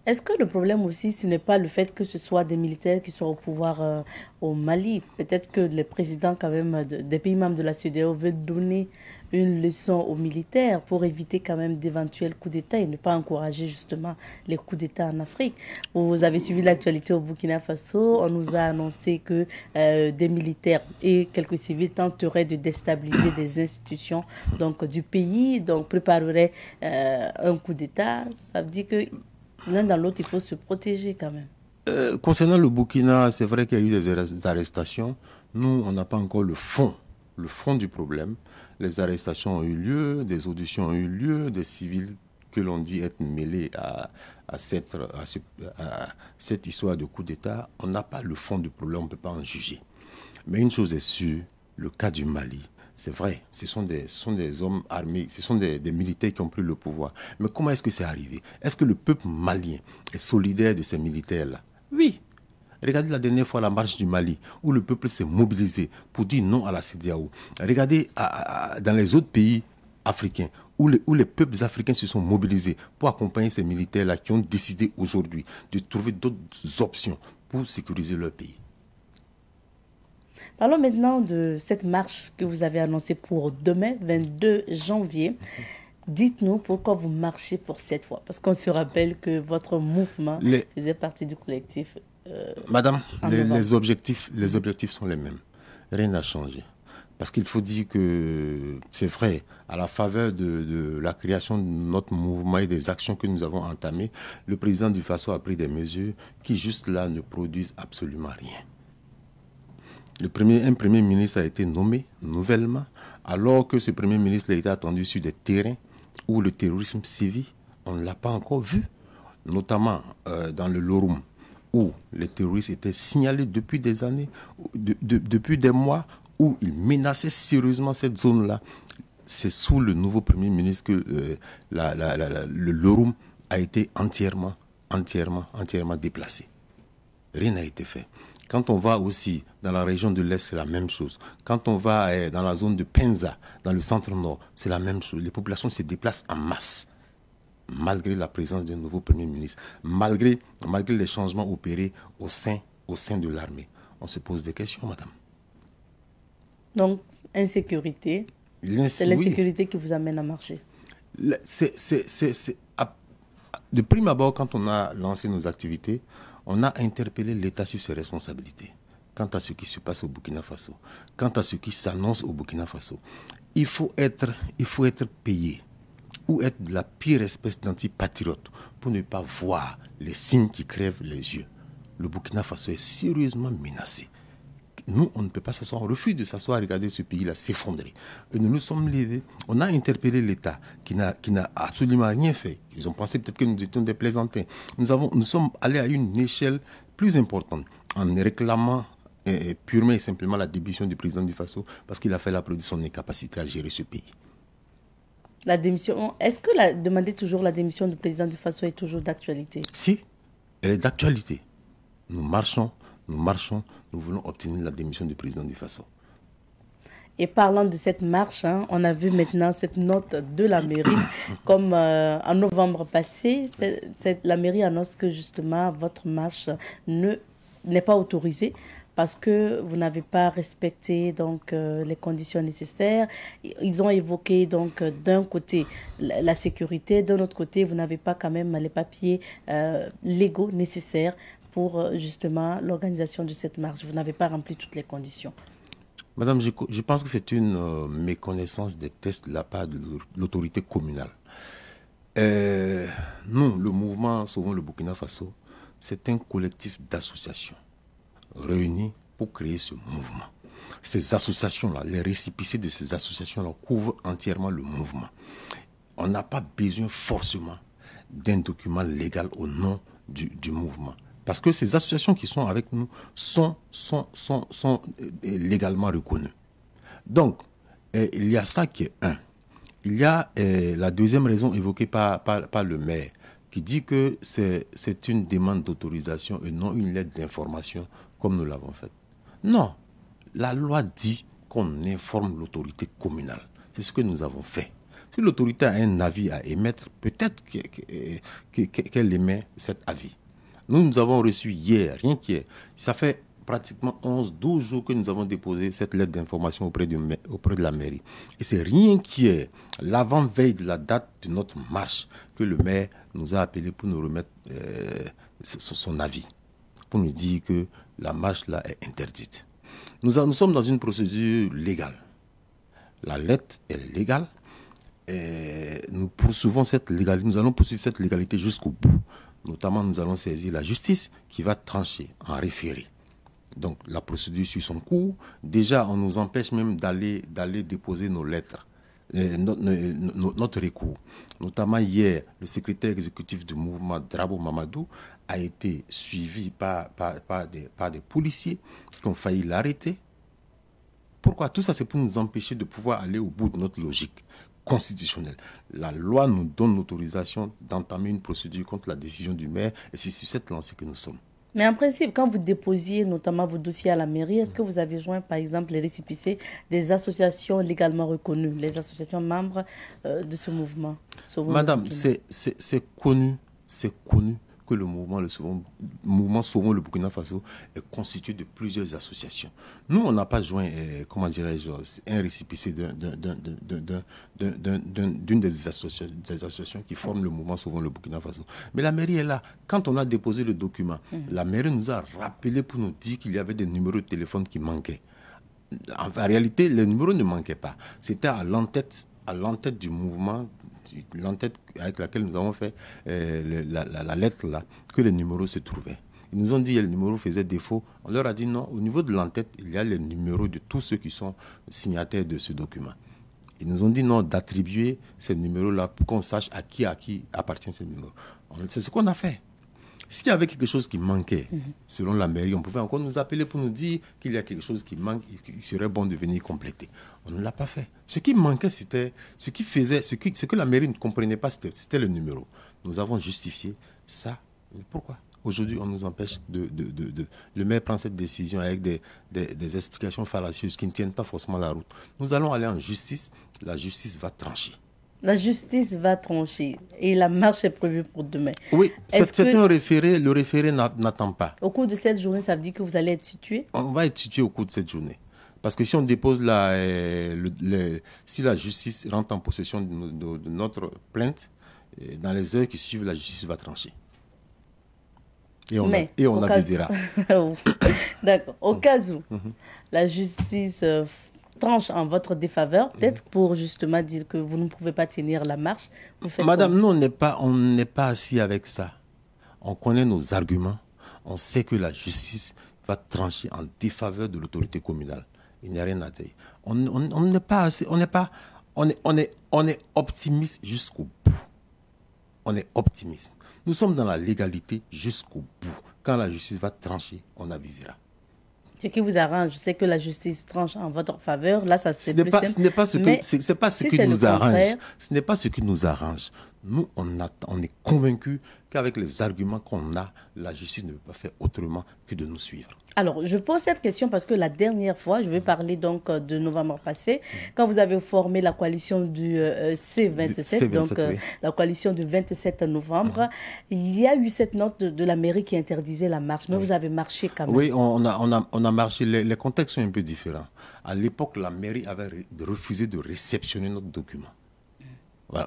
Est-ce que le problème aussi, ce n'est pas le fait que ce soit des militaires qui soient au pouvoir euh, au Mali Peut-être que les présidents quand même des pays membres de la CEDEAO veulent donner une leçon aux militaires pour éviter quand même d'éventuels coups d'État et ne pas encourager justement les coups d'État en Afrique. Vous avez suivi l'actualité au Burkina Faso. On nous a annoncé que euh, des militaires et quelques civils tenteraient de déstabiliser des institutions donc, du pays, donc prépareraient euh, un coup d'État. Ça veut dire que L'un dans l'autre, il faut se protéger quand même. Euh, concernant le Burkina, c'est vrai qu'il y a eu des arrestations. Nous, on n'a pas encore le fond, le fond du problème. Les arrestations ont eu lieu, des auditions ont eu lieu, des civils que l'on dit être mêlés à, à, cette, à cette histoire de coup d'État. On n'a pas le fond du problème, on ne peut pas en juger. Mais une chose est sûre, le cas du Mali, c'est vrai, ce sont, des, sont des hommes armés, ce sont des, militaires qui ont pris le pouvoir. Mais comment est-ce que c'est arrivé Est-ce que le peuple malien est solidaire de ces militaires-là Oui. Regardez la dernière fois la marche du Mali, où le peuple s'est mobilisé pour dire non à la CDAO. Regardez dans les autres pays africains, les, où les, peuples africains se sont mobilisés pour accompagner ces militaires-là qui ont décidé aujourd'hui de trouver d'autres options pour sécuriser leur pays. Parlons maintenant de cette marche que vous avez annoncée pour demain, 22 janvier. Dites-nous pourquoi vous marchez pour cette fois, parce qu'on se rappelle que votre mouvement faisait partie du collectif. Euh, Madame, les, objectifs, les objectifs sont les mêmes. Rien n'a changé. Parce qu'il faut dire que c'est vrai, à la faveur de, de, la création de notre mouvement et des actions que nous avons entamées, le président du Faso a pris des mesures qui, juste là, ne produisent absolument rien un premier ministre a été nommé nouvellement, alors que ce premier ministre a été attendu sur des terrains où le terrorisme sévit. On ne l'a pas encore vu, notamment euh, dans le Lorum, où les terroristes étaient signalés depuis des années, depuis des mois, où ils menaçaient sérieusement cette zone-là. C'est sous le nouveau premier ministre que euh, le Lorum a été entièrement, entièrement, entièrement déplacé. Rien n'a été fait. Quand on va aussi dans la région de l'Est, c'est la même chose. Quand on va eh, dans la zone de Penza, dans le centre-nord, c'est la même chose. Les populations se déplacent en masse malgré la présence d'un nouveau Premier ministre, malgré, malgré les changements opérés au sein, au sein de l'armée. On se pose des questions, madame. Donc, insécurité, c'est l'insécurité qui vous amène à marcher. de prime abord, quand on a lancé nos activités, on a interpellé l'État sur ses responsabilités quant à ce qui se passe au Burkina Faso, quant à ce qui s'annonce au Burkina Faso. Il faut être, il faut être payé ou être de la pire espèce d'antipatriote pour ne pas voir les signes qui crèvent les yeux. Le Burkina Faso est sérieusement menacé nous, on ne peut pas s'asseoir, on refuse de s'asseoir à regarder ce pays-là s'effondrer. nous nous sommes levés, on a interpellé l'État qui n'a absolument rien fait. Ils ont pensé peut-être que nous étions des plaisantins. Nous, avons, nous sommes allés à une échelle plus importante en réclamant euh, euh, purement et simplement la démission du président du Faso parce qu'il a fait la preuve de son incapacité à gérer ce pays. La démission, est-ce que la, demander toujours la démission du président du Faso est toujours d'actualité Si, elle est d'actualité. Nous marchons nous marchons, nous voulons obtenir la démission du président du Faso. Et parlant de cette marche, hein, on a vu maintenant cette note de la mairie. (coughs) Comme euh, en novembre passé, la mairie annonce que justement votre marche ne n'est pas autorisée parce que vous n'avez pas respecté donc euh, les conditions nécessaires. Ils ont évoqué donc d'un côté la, sécurité, d'un autre côté vous n'avez pas quand même les papiers euh, légaux nécessaires pour euh, justement l'organisation de cette marche Vous n'avez pas rempli toutes les conditions. Madame, je, pense que c'est une euh, méconnaissance des tests de la part de l'autorité communale. Euh, nous, le mouvement Sauvons le Burkina Faso, c'est un collectif d'associations réunies pour créer ce mouvement. Ces associations-là, les récipicés de ces associations-là couvrent entièrement le mouvement. On n'a pas besoin forcément d'un document légal au nom du, du mouvement. Parce que ces associations qui sont avec nous sont, sont, euh, légalement reconnues. Donc, euh, il y a ça qui est un. Il y a euh, la deuxième raison évoquée par, par le maire, qui dit que c'est une demande d'autorisation et non une lettre d'information comme nous l'avons fait. Non, la loi dit qu'on informe l'autorité communale. C'est ce que nous avons fait. Si l'autorité a un avis à émettre, peut-être qu'elle émet cet avis. Nous, nous avons reçu hier, rien qu'hier, ça fait pratiquement 11, 12 jours que nous avons déposé cette lettre d'information auprès, de la mairie. Et c'est rien qu'hier, l'avant-veille de la date de notre marche, que le maire nous a appelé pour nous remettre euh, son avis, pour nous dire que la marche là est interdite. Nous, sommes dans une procédure légale. La lettre est légale. Et nous poursuivons cette légalité, nous allons poursuivre cette légalité jusqu'au bout. Notamment, nous allons saisir la justice qui va trancher en référé. Donc, la procédure suit son cours. Déjà, on nous empêche même d'aller déposer nos lettres. Euh, notre, recours. Notamment hier, le secrétaire exécutif du mouvement Drabo Mamadou a été suivi par, des, par des, policiers qui ont failli l'arrêter. Pourquoi Tout ça, c'est pour nous empêcher de pouvoir aller au bout de notre logique constitutionnel. La loi nous donne l'autorisation d'entamer une procédure contre la décision du maire et c'est sur cette lancée que nous sommes. Mais en principe, quand vous déposiez notamment vos dossiers à la mairie, est-ce que vous avez joint par exemple les récipicés des associations légalement reconnues, les associations membres euh, de ce mouvement Madame, c'est connu, c'est connu que le mouvement, le Sauvons, mouvement le Burkina Faso est constitué de plusieurs associations. Nous, on n'a pas joint, euh, comment dirais-je, un récipicé d'une des associations, des associations qui forment le mouvement Sauvons le Burkina Faso. Mais la mairie est là. Quand on a déposé le document, mmh. la mairie nous a rappelé pour nous dire qu'il y avait des numéros de téléphone qui manquaient. En, réalité, les numéros ne manquaient pas. C'était à à l'entête du mouvement l'entête avec laquelle nous avons fait euh, la, lettre là, que les numéros se trouvaient. Ils nous ont dit que les numéros faisaient défaut. On leur a dit non, au niveau de l'entête, il y a les numéros de tous ceux qui sont signataires de ce document. Ils nous ont dit non, d'attribuer ces numéros-là pour qu'on sache à qui, à qui appartient ces numéros. C'est ce qu'on a fait. S'il y avait quelque chose qui manquait, mhm. selon la mairie, on pouvait encore nous appeler pour nous dire qu'il y a quelque chose qui manque, qu'il serait bon de venir compléter. On ne l'a pas fait. Ce qui manquait, c'était ce qui faisait, ce, que la mairie ne comprenait pas, c'était le numéro. Nous avons justifié ça. pourquoi Aujourd'hui, on nous empêche de, Le maire prend cette décision avec des, explications fallacieuses qui ne tiennent pas forcément la route. Nous allons aller en justice. La justice va trancher. La justice va trancher et la marche est prévue pour demain. Oui, c'est un référé. Le référé n'attend pas. Au cours de cette journée, ça veut dire que vous allez être situé On va être situé au cours de cette journée. Parce que si on dépose la, euh, si la justice rentre en possession de, notre plainte, euh, dans les heures qui suivent, la justice va trancher. Et on, et on D'accord. Au cas où (laughs) mm. mm-hmm. la justice euh, tranche en votre défaveur, peut-être mm. pour justement dire que vous ne pouvez pas tenir la marche. Madame, nous, on n'est pas, on pas assis avec ça. On connaît nos arguments. On sait que la justice va trancher en défaveur de l'autorité communale. Il n'y a rien à dire. On n'est pas assez, on n'est pas, on est, on est, on est optimiste jusqu'au bout. On est optimiste. Nous sommes dans la légalité jusqu'au bout. Quand la justice va trancher, on avisera ce qui vous arrange. C'est que la justice tranche en votre faveur. Là, ça c'est plus Ce n'est pas ce, pas ce qui nous arrange. Ce n'est pas ce qui nous arrange. Nous, on, est convaincus qu'avec les arguments qu'on a, la justice ne peut pas faire autrement que de nous suivre. Alors, je pose cette question parce que la dernière fois, je vais mmh. parler donc euh, de novembre passé, mmh. quand vous avez formé la coalition du euh, euh, C27, donc la coalition du 27 novembre, mmh. il y a eu cette note de, la mairie qui interdisait la marche, mais vous avez marché quand même. Oui, on a, marché. les contextes sont un peu différents. À l'époque, la mairie avait refusé de réceptionner notre document.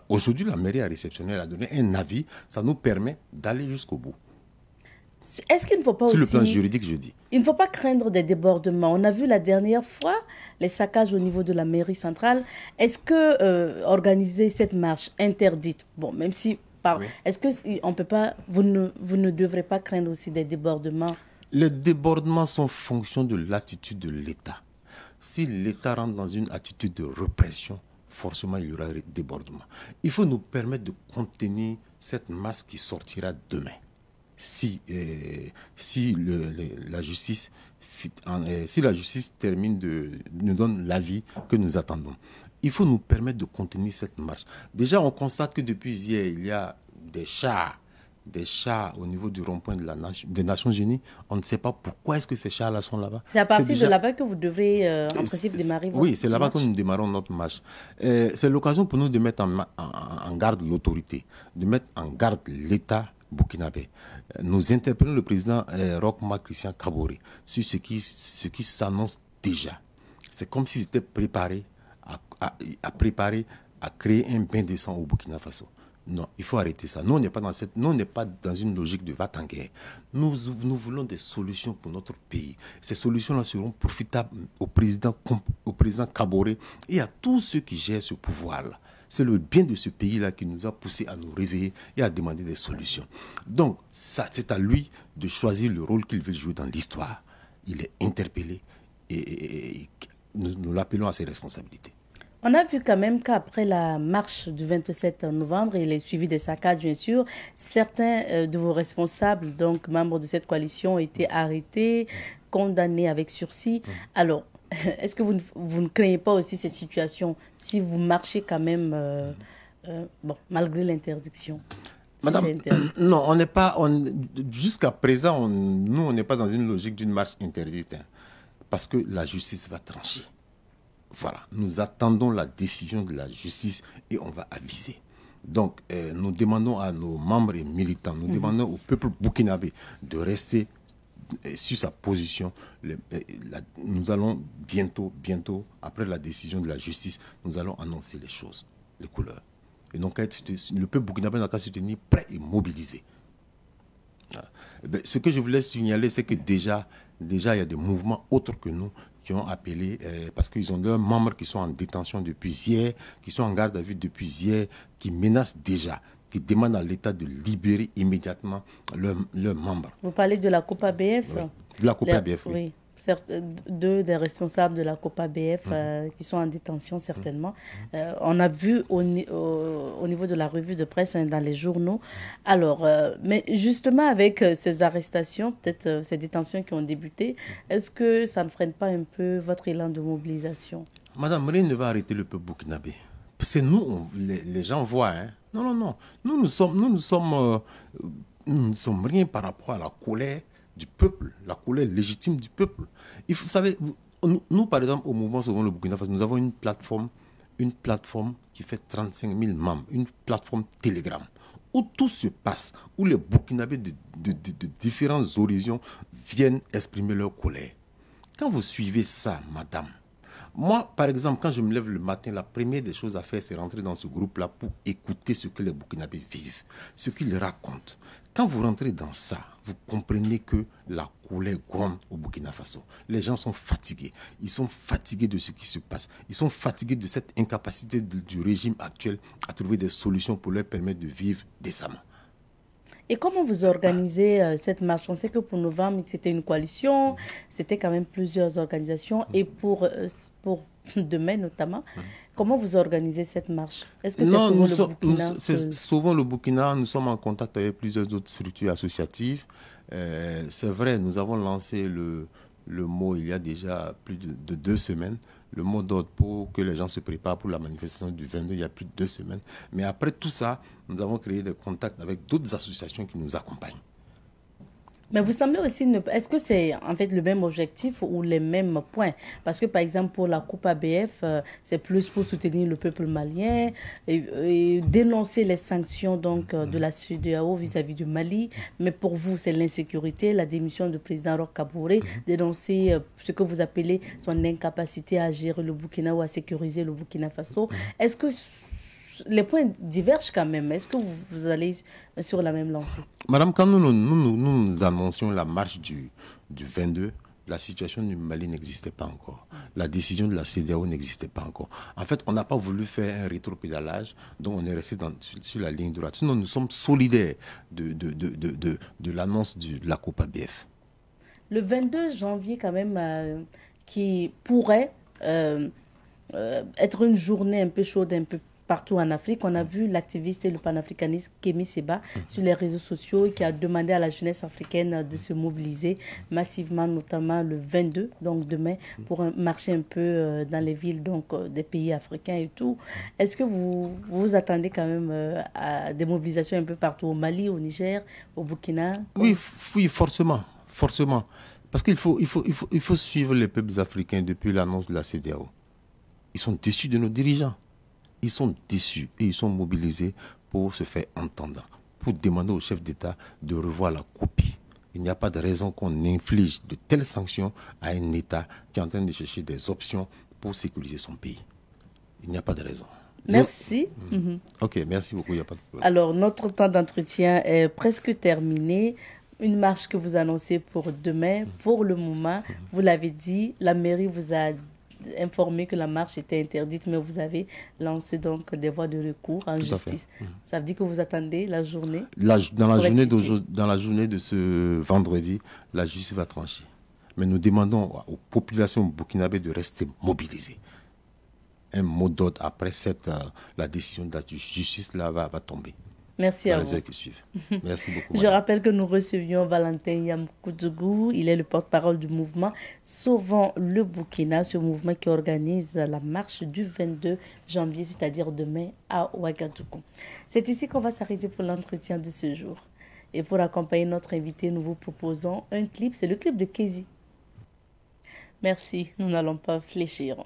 Aujourd'hui, la mairie a réceptionné, elle a donné un avis. Ça nous permet d'aller jusqu'au bout. Est-ce qu'il ne faut pas Sur le plan juridique, je dis. Il ne faut pas craindre des débordements. On a vu la dernière fois les saccages au niveau de la mairie centrale. Est-ce que euh, organiser cette marche interdite, bon, même si... Par... Est-ce que on peut pas... Vous ne, vous ne devrez pas craindre aussi des débordements Les débordements sont fonction de l'attitude de l'État. Si l'État rentre dans une attitude de répression, forcément il y aura débordement. Il faut nous permettre de contenir cette masse qui sortira demain. Si, euh, si, la justice, euh, si la justice termine de nous donne l'avis que nous attendons. Il faut nous permettre de contenir cette marche. Déjà, on constate que depuis hier, il y a des chats des chats au niveau du rond-point de la nation, des Nations Unies. On ne sait pas pourquoi est-ce que ces chats-là sont là-bas. C'est à partir de là-bas que vous devez euh, en principe, démarrer votre Oui, c'est là-bas que nous démarrons notre marche. Euh, c'est l'occasion pour nous de mettre en, en garde l'autorité, de mettre en garde l'État burkinabé. Euh, nous interpellons le président euh, Christian Kabore sur ce qui, ce qui s'annonce déjà. C'est comme s'ils étaient préparés à, à, préparer à créer un bain de sang au Burkina Faso. Non, il faut arrêter ça. Nous, on n'est pas dans cette, pas dans une logique de va ten guerre. Nous, nous voulons des solutions pour notre pays. Ces solutions-là seront profitables au président, au président Kabore et à tous ceux qui gèrent ce pouvoir-là. C'est le bien de ce pays-là qui nous a poussés à nous réveiller et à demander des solutions. Donc, ça, c'est à lui de choisir le rôle qu'il veut jouer dans l'histoire. Il est interpellé et, nous l'appelons à ses responsabilités. On a vu quand même qu'après la marche du 27 novembre et les suivis des saccades, bien sûr, certains euh, de vos responsables, donc membres de cette coalition, ont été arrêtés, condamnés avec sursis. Alors, (laughs) est-ce que vous ne, craignez pas aussi cette situation si vous marchez quand même, euh, euh, malgré l'interdiction Madame, (clears throat) non, on n'est pas, jusqu'à présent, nous, on n'est pas dans une logique d'une marche interdite, hein, parce que la justice va trancher. Voilà, nous attendons la décision de la justice et on va aviser. Donc, euh, nous demandons à nos membres et militants, nous mhm. demandons au peuple burkinabé de rester euh, sur sa position. Euh, nous allons bientôt, bientôt, après la décision de la justice, nous allons annoncer les choses, les couleurs. Et donc, le peuple burkinabé n'a qu'à se tenir prêt et mobilisé. Eh ben, ce que je voulais signaler, c'est que déjà, déjà, il y a des mouvements autres que nous qui ont appelé, euh, parce qu'ils ont leurs membres qui sont en détention depuis hier, qui sont en garde à vue depuis hier, qui menacent déjà qui demandent à l'État de libérer immédiatement leurs membres. Vous parlez de la Coupe ABF De la Coupe ABF, oui. Euh, deux des responsables de la COPA BF mhm. euh, qui sont en détention certainement. Mhm. Euh, on a vu au, au, niveau de la revue de presse hein, dans les journaux. Mhm. Alors, mais justement avec ces arrestations, peut-être ces détentions qui ont débuté, est-ce que ça ne freine pas un peu votre élan de mobilisation Madame rien ne va arrêter le peuple burkinabé. C'est nous, les, gens voient. Hein. Non, non, non. Nous, nous sommes, nous, nous sommes, nous ne sommes rien par rapport à la colère du peuple, la colère légitime du peuple. Il vous savez, nous, par exemple, au mouvement Sauvons le Burkina Faso, nous avons une plateforme, une plateforme qui fait 35 000 membres, une plateforme Telegram, où tout se passe, où les Burkinabés de, de, de différentes origines viennent exprimer leur colère. Quand vous suivez ça, madame, moi, par exemple, quand je me lève le matin, la première des choses à faire, c'est rentrer dans ce groupe-là pour écouter ce que les Burkinabés vivent, ce qu'ils racontent. Quand vous rentrez dans ça, vous comprenez que la couleur gronde au Burkina Faso. Les gens sont fatigués. Ils sont fatigués de ce qui se passe. Ils sont fatigués de cette incapacité du régime actuel à trouver des solutions pour leur permettre de vivre décemment. Et comment vous organisez euh, cette marche On sait que pour novembre, c'était une coalition, mm-hmm. c'était quand même plusieurs organisations. Et pour, euh, pour (laughs) demain notamment, mm-hmm. Comment vous organisez cette marche est que le Burkina nous, souvent le Nous sommes en contact avec plusieurs autres structures associatives. Euh, c'est vrai, nous avons lancé le, mot il y a déjà plus de, de deux semaines, le mot d'ordre pour que les gens se préparent pour la manifestation du 22 il y a plus de deux semaines. Mais après tout ça, nous avons créé des contacts avec d'autres associations qui nous accompagnent. Mais vous semblez aussi ne... Est-ce que c'est en fait le même objectif ou les mêmes points Parce que par exemple pour la Coupe ABF, euh, c'est plus pour soutenir le peuple malien et, dénoncer les sanctions donc euh, de la CDAO vis-à-vis du Mali. Mais pour vous, c'est l'insécurité, la démission du président Roch Kabouré, mhm. dénoncer euh, ce que vous appelez son incapacité à gérer le Burkina ou à sécuriser le Burkina Faso. Mhm. Est-ce que les points divergent quand même. Est-ce que vous, allez sur la même lancée Madame, quand nous nous, nous, nous annoncions la marche du, du 22, la situation du Mali n'existait pas encore. La décision de la CDAO n'existait pas encore. En fait, on n'a pas voulu faire un rétro-pédalage, donc on est resté dans, sur, la ligne droite. Sinon, nous sommes solidaires de, de, de, de, de l'annonce de la Coupe ABF. Le 22 janvier, quand même, euh, qui pourrait euh, euh, être une journée un peu chaude, un peu partout en Afrique. On a vu l'activiste et le panafricaniste Kemi Seba sur les réseaux sociaux qui a demandé à la jeunesse africaine de se mobiliser massivement, notamment le 22, donc demain, pour marcher un peu euh, dans les villes donc, euh, des pays africains et tout. Est-ce que vous vous attendez quand même euh, à des mobilisations un peu partout au Mali, au Niger, au Burkina Oui, oui forcément, forcément. Parce qu'il faut, il faut, il faut, faut suivre les peuples africains depuis l'annonce de la CDAO. Ils sont déçus de nos dirigeants ils sont déçus et ils sont mobilisés pour se faire entendre, pour demander au chef d'État de revoir la copie. Il n'y a pas de raison qu'on inflige de telles sanctions à un État qui est en train de chercher des options pour sécuriser son pays. Il n'y a pas de raison. Merci. Mhm. Mhm. Ok, merci beaucoup. Alors, notre temps d'entretien est presque terminé une marche que vous annoncez pour demain. Pour le moment, mhm. vous l'avez dit, la mairie vous a informé que la marche était interdite, mais vous avez lancé donc des voies de recours en justice. Mm. Ça veut dire que vous attendez la journée dans, la journée dans la journée de ce vendredi, la justice va trancher. Mais nous demandons aux populations burkinabées de rester mobilisées. Un mot d'ordre après cette, euh, la décision de la justice là, va, va tomber. Merci à vous. qui suivent. Merci beaucoup. Je rappelle que nous recevions Valentin Yamkoudougou. Il est le porte-parole du mouvement Sauvant le Burkina, ce mouvement qui organise la marche du 22 janvier, c'est-à-dire demain, à Ouagadougou. C'est ici qu'on va s'arrêter pour l'entretien de ce jour. Et pour accompagner notre invité, nous vous proposons un clip. C'est le clip de Kezi Merci, nous n'allons pas fléchir.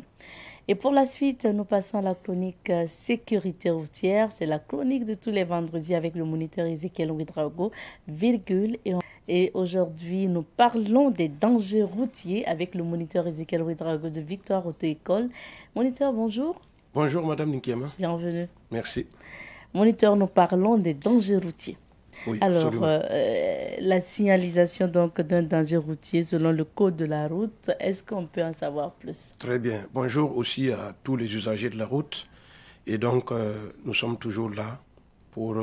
Et pour la suite, nous passons à la chronique euh, sécurité routière. C'est la chronique de tous les vendredis avec le moniteur Ezekiel Ouidrago, virgule. Et, aujourd'hui, nous parlons des dangers routiers avec le moniteur Ezekiel Ouidrago de Victoire Auto-École. Moniteur, bonjour. Bonjour, Madame Nikiama. Bienvenue. Merci. Moniteur, nous parlons des dangers routiers. Alors, euh, euh, la signalisation donc d'un danger routier selon le code de la route, est-ce qu'on peut en savoir plus Très bien. Bonjour aussi à tous les usagers de la route. Et donc, euh, nous sommes toujours là pour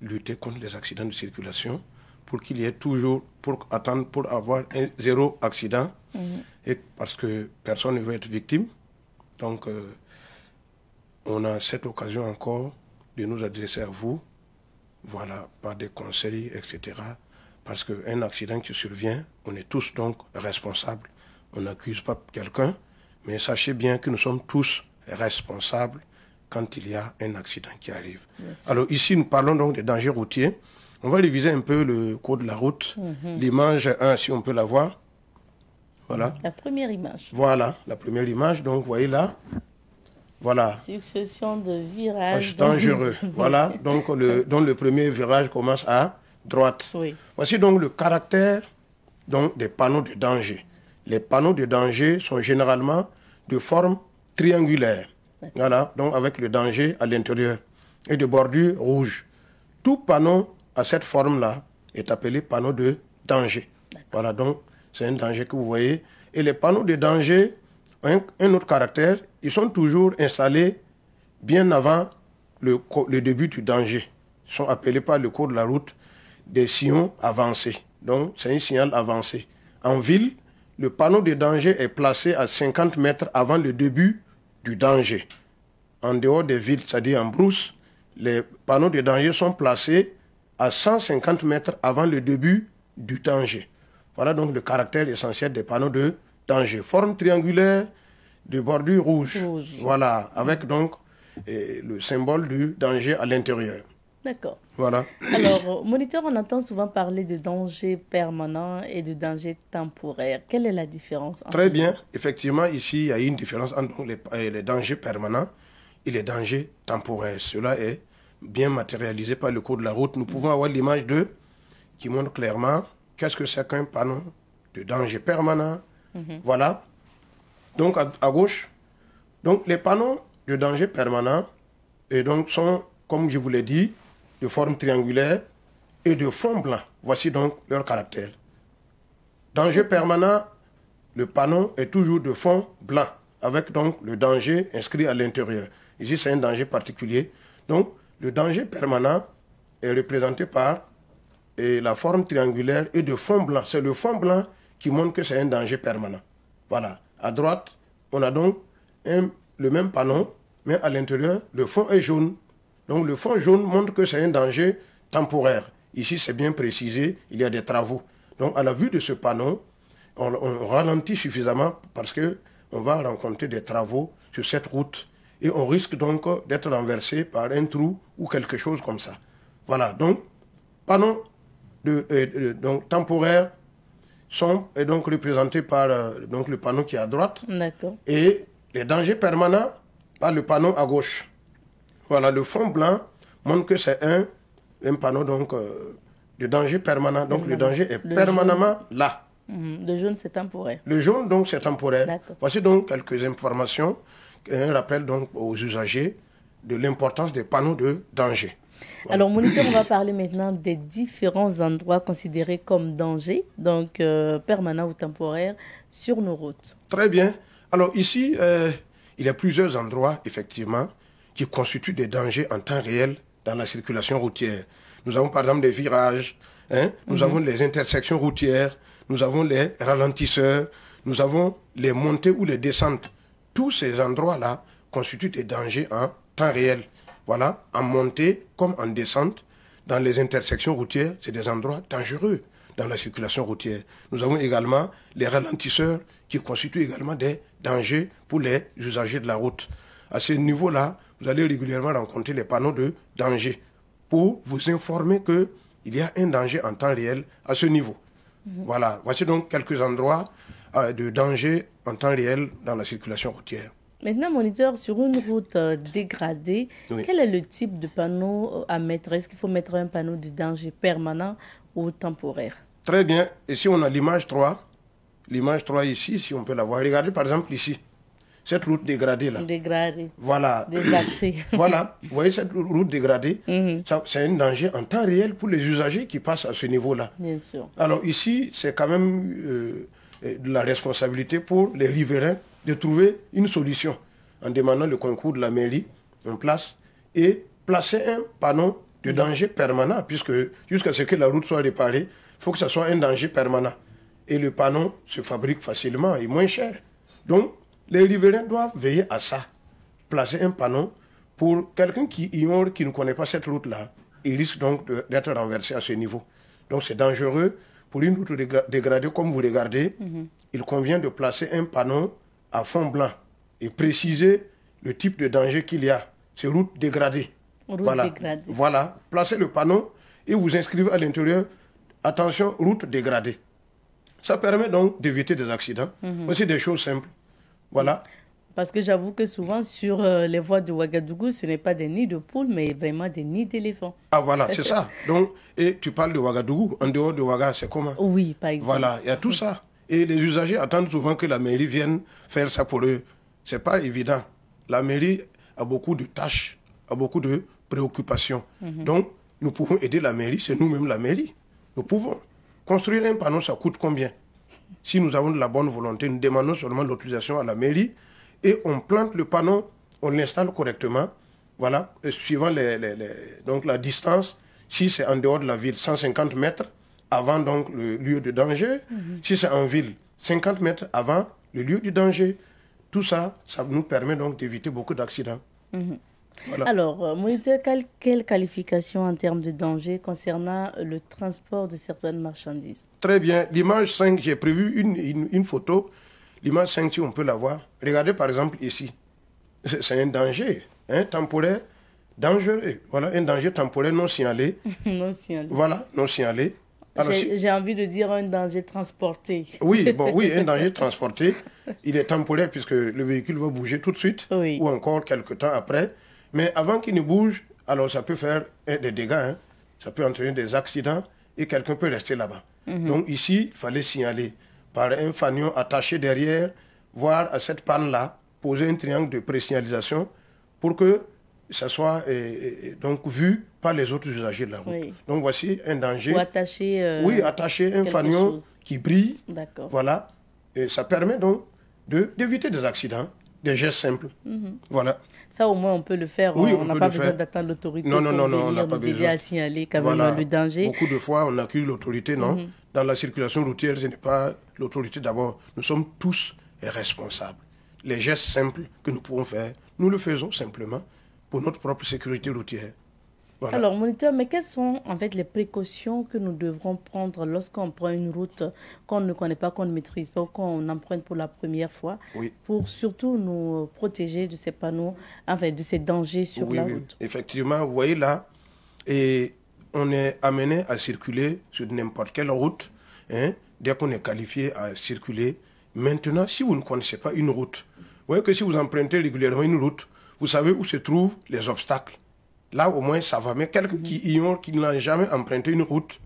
lutter contre les accidents de circulation, pour qu'il y ait toujours, pour attendre, pour avoir zéro accident, mhm. et parce que personne ne veut être victime. Donc, on a cette occasion encore de nous adresser à vous voilà, par des conseils, etc. Parce qu'un accident qui survient, on est tous donc responsables. On n'accuse pas quelqu'un, mais sachez bien que nous sommes tous responsables quand il y a un accident qui arrive. Alors ici, nous parlons donc des dangers routiers. On va diviser un peu le cours de la route. Mhm. L'image 1, si on peut la voir. Voilà. La première image. Voilà, la première image. Donc, vous voyez là, voilà. Succession de virages dangereux. (laughs) voilà, donc le, le premier virage commence à droite. Voici donc le caractère donc, des panneaux de danger. Les panneaux de danger sont généralement de forme triangulaire. Voilà, donc avec le danger à l'intérieur et de bordure rouge. Tout panneau à cette forme-là est appelé panneau de danger. Voilà, donc c'est un danger que vous voyez. Et les panneaux de danger un, autre caractère, ils sont toujours installés bien avant le, le début du danger. Ils sont appelés par le cours de la route des sillons avancés. Donc, c'est un signal avancé. En ville, le panneau de danger est placé à 50 mètres avant le début du danger. En dehors des villes, c'est-à-dire en brousse, les panneaux de danger sont placés à 150 mètres avant le début du danger. Voilà donc le caractère essentiel des panneaux de danger. Forme triangulaire de bordure rouge. Voilà, avec donc eh, le symbole du danger à l'intérieur. D'accord. Voilà. Alors, euh, moniteur, on entend souvent parler de danger permanent et de danger temporaire. Quelle est la différence entre Très bien. Effectivement, ici, il y a une différence entre eh, les, dangers permanents et les dangers temporaires. Cela est bien matérialisé par le cours de la route. Nous pouvons avoir l'image de qui montre clairement qu'est-ce que c'est qu'un panneau de danger permanent Mhm. Voilà. Donc à, gauche. Donc les panneaux de danger permanent et donc sont, comme je vous l'ai dit, de forme triangulaire et de fond blanc. Voici donc leur caractère. Danger permanent, le panneau est toujours de fond blanc, avec donc le danger inscrit à l'intérieur. Ici, c'est un danger particulier. Donc, le danger permanent est représenté par et la forme triangulaire et de fond blanc. C'est le fond blanc qui montre que c'est un danger permanent. Voilà. À droite, on a donc le même panneau, mais à l'intérieur, le fond est jaune. Donc le fond jaune montre que c'est un danger temporaire. Ici, c'est bien précisé, il y a des travaux. Donc à la vue de ce panneau, on, ralentit suffisamment parce que on va rencontrer des travaux sur cette route et on risque donc d'être renversé par un trou ou quelque chose comme ça. Voilà, donc panneau de, euh, donc, temporaire sont est donc représenté par euh, donc le panneau qui est à droite et les dangers permanents par le panneau à gauche. Voilà, le fond blanc montre que c'est un, panneau donc euh, de danger permanent. Donc le, danger est permanemment là. Mhm. Le jaune c'est temporaire. Le jaune donc c'est temporaire. Voici donc quelques informations, un rappel donc aux usagers de l'importance des panneaux de danger. Alors, Moniteur, on va parler maintenant des différents endroits considérés comme dangers, donc euh, permanents ou temporaires, sur nos routes. Très bien. Alors, ici, euh, il y a plusieurs endroits, effectivement, qui constituent des dangers en temps réel dans la circulation routière. Nous avons par exemple des virages, hein. nous mhm. avons les intersections routières, nous avons les ralentisseurs, nous avons les montées ou les descentes. Tous ces endroits-là constituent des dangers en temps réel. Voilà, en montée comme en descente, dans les intersections routières, c'est des endroits dangereux dans la circulation routière. Nous avons également les ralentisseurs qui constituent également des dangers pour les usagers de la route. À ce niveau-là, vous allez régulièrement rencontrer les panneaux de danger pour vous informer qu'il y a un danger en temps réel à ce niveau. Mhm. Voilà, voici donc quelques endroits euh, de danger en temps réel dans la circulation routière. Maintenant, moniteur, sur une route euh, dégradée, quel est le type de panneau euh, à mettre Est-ce qu'il faut mettre un panneau de danger permanent ou temporaire Très bien. Ici, on a l'image 3. L'image 3 ici, si on peut la voir. Regardez par exemple ici. Cette route dégradée là. Dégradée. Voilà. (laughs) voilà. Vous voyez cette route dégradée mhm. C'est un danger en temps réel pour les usagers qui passent à ce niveau-là. Bien sûr. Alors ici, c'est quand même euh, de la responsabilité pour les riverains de trouver une solution en demandant le concours de la mairie en place et placer un panneau de danger permanent, puisque jusqu'à ce que la route soit réparée, il faut que ce soit un danger permanent. Et le panneau se fabrique facilement et moins cher. Donc, les riverains doivent veiller à ça. Placer un panneau pour quelqu'un qui ignore, qui ne connaît pas cette route-là, il risque donc d'être renversé à ce niveau. Donc, c'est dangereux. Pour une route dégradée comme vous regardez, mhm. il convient de placer un panneau à fond blanc et préciser le type de danger qu'il y a. C'est route dégradée. Route voilà. dégradée. Voilà. Placez le panneau et vous inscrivez à l'intérieur attention, route dégradée. Ça permet donc d'éviter des accidents. Mm des choses simples. Voilà. Parce que j'avoue que souvent sur euh, les voies de Ouagadougou, ce n'est pas des nids de poules, mais vraiment des nids d'éléphants. Ah voilà, c'est (laughs) ça. Donc, et tu parles de Ouagadougou, en dehors de Ouagadougou, c'est comment Oui, par exemple. Voilà, il y a tout ça. Et les usagers attendent souvent que la mairie vienne faire ça pour eux. Ce n'est pas évident. La mairie a beaucoup de tâches, a beaucoup de préoccupations. Mhm. Donc, nous pouvons aider la mairie, c'est nous-mêmes la mairie. Nous pouvons. Construire un panneau, ça coûte combien Si nous avons de la bonne volonté, nous demandons seulement l'autorisation à la mairie et on plante le panneau, on l'installe correctement, voilà, suivant donc la distance, si c'est en dehors de la ville, 150 mètres, avant donc le lieu de danger. Mhm. Si c'est en ville, 50 mètres avant le lieu du danger. Tout ça, ça nous permet donc d'éviter beaucoup d'accidents. Mhm. Voilà. Alors, euh, moniteur, quelle, quelle, qualification en termes de danger concernant le transport de certaines marchandises Très bien. L'image 5, j'ai prévu une, une, photo. L'image 5, si on peut la voir. Regardez par exemple ici. C'est un danger un temporaire dangereux. Voilà, un danger temporaire non signalé. (laughs) non signalé. Voilà, non signalé. Ah, j'ai envie de dire un danger transporté. Oui, bon, oui, un (laughs) danger transporté. Il est temporaire puisque le véhicule va bouger tout de suite ou encore quelques temps après. Mais avant qu'il ne bouge, alors ça peut faire des dégâts. Hein. Ça peut entraîner des accidents et quelqu'un peut rester là-bas. Mhm. Donc ici, il fallait signaler par un fanion attaché derrière, voir à cette panne-là, poser un triangle de présignalisation pour que ça soit donc vu par les autres usagers de la route. Donc voici un danger. Ou attacher, euh, oui, attacher un fanion qui brille. D'accord. Voilà. Et ça permet donc d'éviter des accidents, des gestes simples. Mhm. Voilà. Ça au moins on peut le faire. Oui, on n'a pas besoin d'attendre l'autorité. Non, non, non, on n'a pas besoin. à signaler quand même le danger. Beaucoup de fois on accuse l'autorité, non. Mhm. Dans la circulation routière, ce n'est pas l'autorité d'abord. Nous sommes tous responsables. Les gestes simples que nous pouvons faire, nous le faisons simplement pour notre propre sécurité routière. Alors, moniteur, mais quelles sont en fait les précautions que nous devrons prendre lorsqu'on prend une route qu'on ne connaît pas, qu'on ne maîtrise pas, qu'on emprunte pour la première fois, oui. pour surtout nous protéger de ces panneaux, enfin de ces dangers sur la route. oui. route Effectivement, vous voyez là, et on est amené à circuler sur n'importe quelle route, hein, dès qu'on est qualifié à circuler. Maintenant, si vous ne connaissez pas une route, vous voyez que si vous empruntez régulièrement une route, vous savez où se trouvent les obstacles. Là, au moins, ça va. Mais quelqu'un qui ont, qui n'a jamais emprunté une route,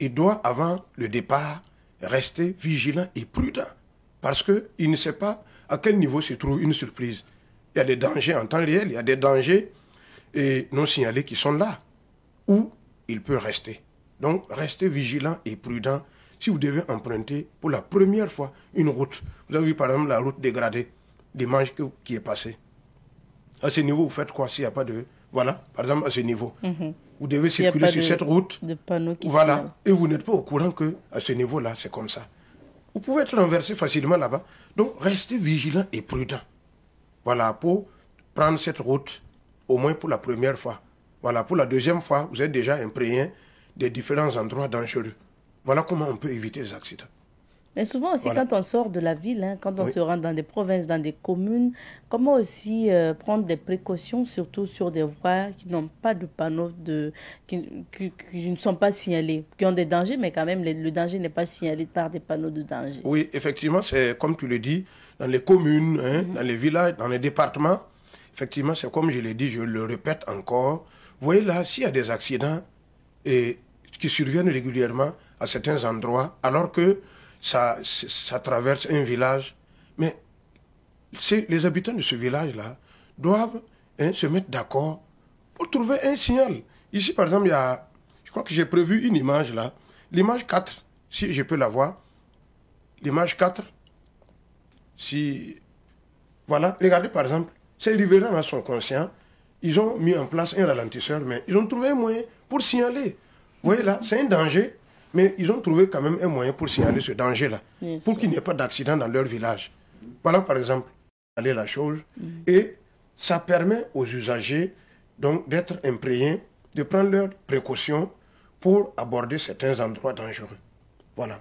il doit, avant le départ, rester vigilant et prudent. Parce qu'il ne sait pas à quel niveau se trouve une surprise. Il y a des dangers en temps réel, il y a des dangers non signalés qui sont là, où il peut rester. Donc, restez vigilant et prudent si vous devez emprunter pour la première fois une route. Vous avez vu par exemple la route dégradée, des manches qui est passée à ce niveau, vous faites quoi s'il n'y a pas de... Voilà, par exemple, à ce niveau. Mhm. Vous devez circuler sur cette route. De qui voilà. Et vous n'êtes pas au courant que à ce niveau-là, c'est comme ça. Vous pouvez être renversé facilement là-bas. Donc, restez vigilant et prudent. Voilà, pour prendre cette route, au moins pour la première fois. Voilà, pour la deuxième fois, vous êtes déjà imprégné des différents endroits dangereux. Voilà comment on peut éviter les accidents. Mais souvent aussi, quand on sort de la ville, hein, quand on se rend dans des provinces, dans des communes, comment aussi euh, prendre des précautions, surtout sur des voies qui n'ont pas de panneaux, de, qui, qui, ne sont pas signalés, qui ont des dangers, mais quand même, le danger n'est pas signalé par des panneaux de danger. Oui, effectivement, c'est comme tu le dis, dans les communes, hein, mhm. dans les villages, dans les départements, effectivement, c'est comme je l'ai dit, je le répète encore. Vous voyez là, s'il y a des accidents et, qui surviennent régulièrement à certains endroits, alors que ça, traverse un village. Mais les habitants de ce village-là doivent hein, se mettre d'accord pour trouver un signal. Ici, par exemple, il y a, je crois que j'ai prévu une image là. L'image 4, si je peux la voir. L'image 4, si... Voilà, regardez par exemple, ces riverains-là sont conscients. Ils ont mis en place un ralentisseur, mais ils ont trouvé un moyen pour signaler. Vous voyez là, c'est un danger. Mais ils ont trouvé quand même un moyen pour signaler ce danger-là, pour qu'il n'y ait pas d'accident dans leur village. Voilà par exemple, aller la chose. Mhm. Et ça permet aux usagers donc d'être imprégnés, de prendre leurs précautions pour aborder certains endroits dangereux. Voilà.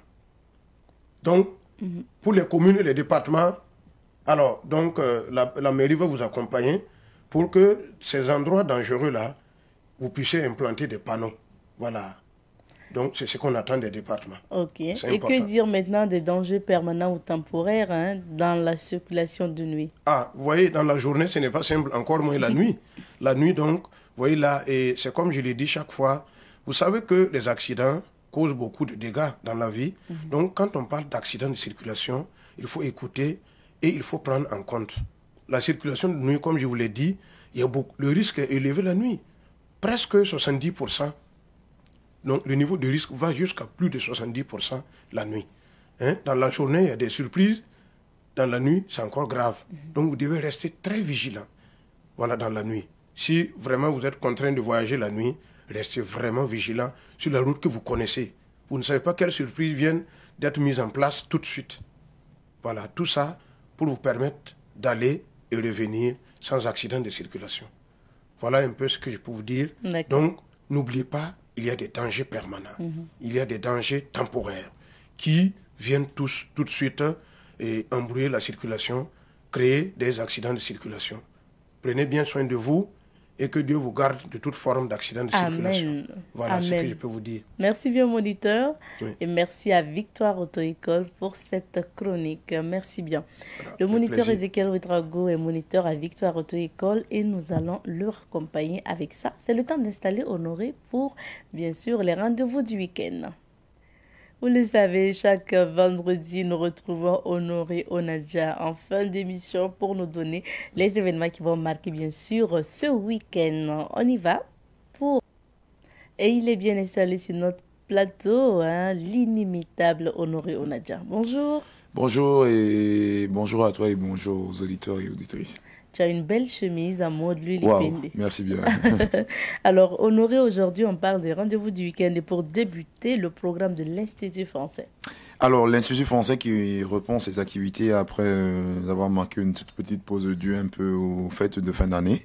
Donc, mhm. pour les communes et les départements, alors, donc, euh, la, mairie va vous accompagner pour que ces endroits dangereux-là, vous puissiez implanter des panneaux. Voilà. Donc, c'est ce qu'on attend des départements. OK. Et que dire maintenant des dangers permanents ou temporaires hein, dans la circulation de nuit Ah, vous voyez, dans la journée, ce n'est pas simple, encore moins la nuit. (laughs) La nuit, donc, vous voyez là, et c'est comme je l'ai dit chaque fois, vous savez que les accidents causent beaucoup de dégâts dans la vie. Mhm. Donc, quand on parle d'accidents de circulation, il faut écouter et il faut prendre en compte. La circulation de nuit, comme je vous l'ai dit, il y a beaucoup, le risque est élevé la nuit. Presque 70% donc le niveau de risque va jusqu'à plus de 70% la nuit. Hein? Dans la journée, il y a des surprises. Dans la nuit, c'est encore grave. Mhm. Donc vous devez rester très vigilant. Voilà, dans la nuit. Si vraiment vous êtes contraint de voyager la nuit, restez vraiment vigilant sur la route que vous connaissez. Vous ne savez pas quelles surprises viennent d'être mises en place tout de suite. Voilà, tout ça pour vous permettre d'aller et revenir sans accident de circulation. Voilà un peu ce que je peux vous dire. Donc, n'oubliez pas il y a des dangers permanents, mhm. il y a des dangers temporaires qui viennent tous tout de suite hein, et embrouiller la circulation, créer des accidents de circulation. Prenez bien soin de vous, et que Dieu vous garde de toute forme d'accident de Amen. circulation. Voilà ce que je peux vous dire. Merci bien, moniteur. Et merci à Victoire Auto-École pour cette chronique. Merci bien. le moniteur Ezekiel Ouedrago est moniteur à Victoire Auto-École et nous allons leur accompagner avec ça. C'est le temps d'installer Honoré pour, bien sûr, les rendez-vous du week-end. Vous le savez, chaque vendredi, nous retrouvons Honoré Onadja en fin d'émission pour nous donner les événements qui vont marquer, bien sûr, ce week-end. On y va pour... Et il est bien installé sur notre plateau, hein, l'inimitable Honoré Onadja. Bonjour. Bonjour et bonjour à toi et bonjour aux auditeurs et auditrices. Tu as une belle chemise à mode lui wow, Merci bien. (laughs) Alors, Honoré, aujourd'hui, on parle des rendez-vous du week-end et pour débuter, le programme de l'Institut français. Alors, l'Institut français qui reprend ses activités après euh, avoir marqué une toute petite pause due un peu aux fêtes de fin d'année.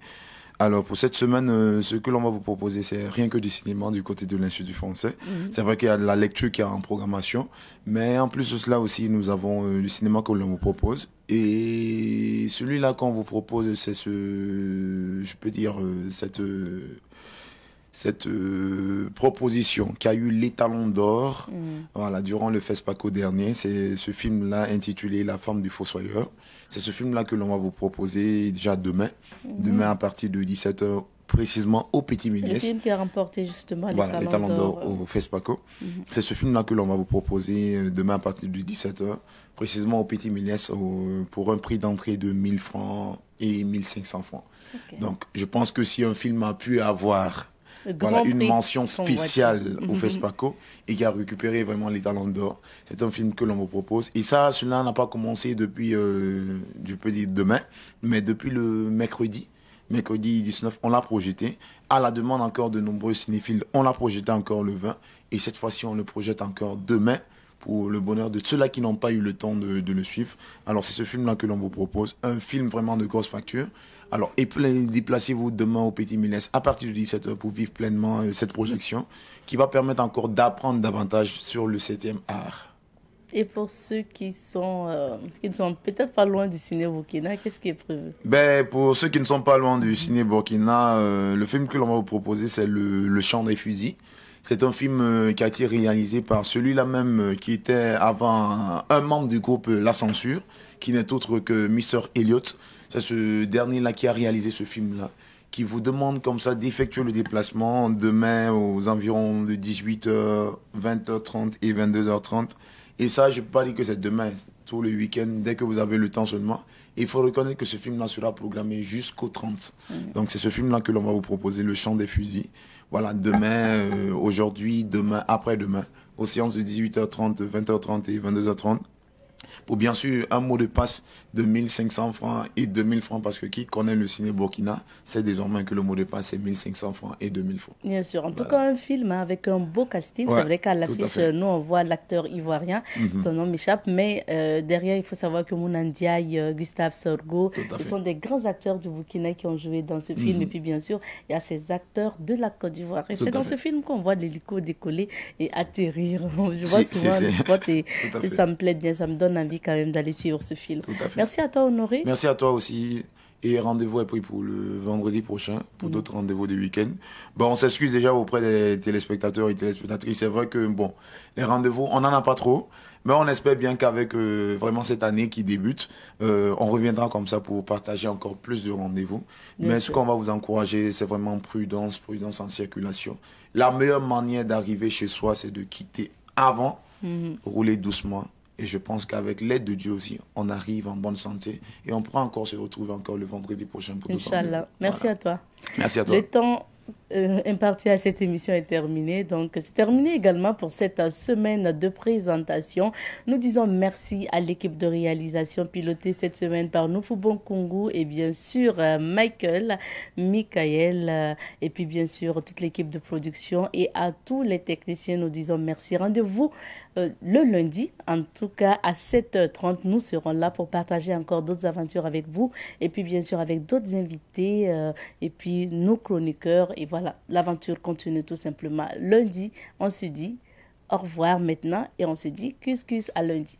Alors pour cette semaine, euh, ce que l'on va vous proposer, c'est rien que du cinéma du côté de l'Institut français. Mhm. C'est vrai qu'il y a de la lecture qui est en programmation, mais en plus de cela aussi, nous avons le euh, cinéma que l'on vous propose. Et celui-là qu'on vous propose, c'est ce, je peux dire, euh, cette cette euh, proposition qui a eu l'étalon d'or mm. voilà, durant le FESPACO dernier. C'est ce film-là intitulé La femme du fossoyeur. C'est ce film-là que l'on va vous proposer déjà demain. Mm-hmm. Demain à partir de 17h précisément au Petit Ministre. C'est le film qui a remporté justement l'étalon d'or au euh. FESPACO. Mm-hmm. C'est ce film-là que l'on va vous proposer euh, demain à partir de 17h, précisément au Petit Ministre, pour un prix d'entrée de 1000 francs et 1500 francs. Donc, je pense que si un film a pu avoir voilà, une mention spéciale au mm-hmm. FESPACO et qui a récupéré vraiment les talents d'or. C'est un film que l'on vous propose. Et ça, cela n'a pas commencé depuis, je euh, peux demain, mais depuis le mercredi. Mercredi 19, on l'a projeté. À la demande encore de nombreux cinéphiles, on l'a projeté encore le 20. Et cette fois-ci, on le projette encore demain pour le bonheur de ceux-là qui n'ont pas eu le temps de le suivre. Alors c'est ce film-là que l'on vous propose, un film vraiment de grosse facture, alors, et déplacez-vous demain au Petit Milès à partir de 17h pour vivre pleinement euh, cette projection qui va permettre encore d'apprendre davantage sur le 7e art. Et pour ceux qui sont, euh, qui ne sont peut-être pas loin du ciné Burkina, qu'est-ce qui est prévu ben, Pour ceux qui ne sont pas loin du ciné Burkina, euh, le film que l'on va vous proposer, c'est le, le Chant des fusils. C'est un film qui a été réalisé par celui-là même qui était avant un membre du groupe La Censure, qui n'est autre que Mr. Elliott. C'est ce dernier-là qui a réalisé ce film-là, qui vous demande comme ça d'effectuer le déplacement demain aux environs de 18h, 20h30 et 22h30. Et ça, je ne peux pas dire que c'est demain, tout le week-end, dès que vous avez le temps seulement. il faut reconnaître que ce film-là sera programmé jusqu'au 30. Donc c'est ce film-là que l'on va vous proposer, Le champ des Fusils. Voilà, demain, euh, aujourd'hui, demain, après-demain, aux séances de 18h30, 20h30 et 22h30. Pour bien sûr un mot de passe de 1500 francs et 2000 francs, parce que qui connaît le ciné Burkina sait désormais que le mot de passe est 1500 francs et 2000 francs. Bien sûr, en tout cas un film avec un beau casting. c'est vrai qu'à l'affiche, nous on voit l'acteur ivoirien, mhm. son nom m'échappe, mais euh, derrière il faut savoir que Mounandiaï, euh, Gustave Sorgo, ce sont des grands acteurs du Burkina qui ont joué dans ce film. Mhm. Et puis bien sûr, il y a ces acteurs de la Côte d'Ivoire. Et c'est dans ce film qu'on voit l'hélico décoller et atterrir. (laughs) Je vois souvent le spot et (laughs) ça me plaît bien, ça me donne donne envie quand même d'aller suivre ce film. Merci à toi, Honoré. Merci à toi aussi. Et rendez-vous est pris pour le vendredi prochain, pour mm. d'autres rendez-vous du week-end. Bon, on s'excuse déjà auprès des téléspectateurs et téléspectatrices. C'est vrai que, bon, les rendez-vous, on n'en a pas trop. Mais on espère bien qu'avec euh, vraiment cette année qui débute, euh, on reviendra comme ça pour partager encore plus de rendez-vous. Mais ce qu'on va vous encourager, c'est vraiment prudence, prudence en circulation. La meilleure manière d'arriver chez soi, c'est de quitter avant, mm-hmm. rouler doucement et je pense qu'avec l'aide de Dieu aussi, on arrive en bonne santé et on pourra encore se retrouver encore le vendredi prochain pour Inch'Allah. Merci à toi. Merci à toi. Le temps euh, imparti à cette émission est terminé. Donc, c'est terminé également pour cette semaine de présentation. Nous disons merci à l'équipe de réalisation pilotée cette semaine par Noufoubon Kungu et bien sûr euh, Michael, Michael euh, et puis bien sûr toute l'équipe de production et à tous les techniciens. Nous disons merci. Rendez-vous euh, le lundi. En tout cas, à 7h30, nous serons là pour partager encore d'autres aventures avec vous et puis bien sûr avec d'autres invités euh, et puis nos chroniqueurs. Et voilà, l'aventure continue tout simplement. Lundi, on se dit au revoir maintenant et on se dit cuscus à lundi.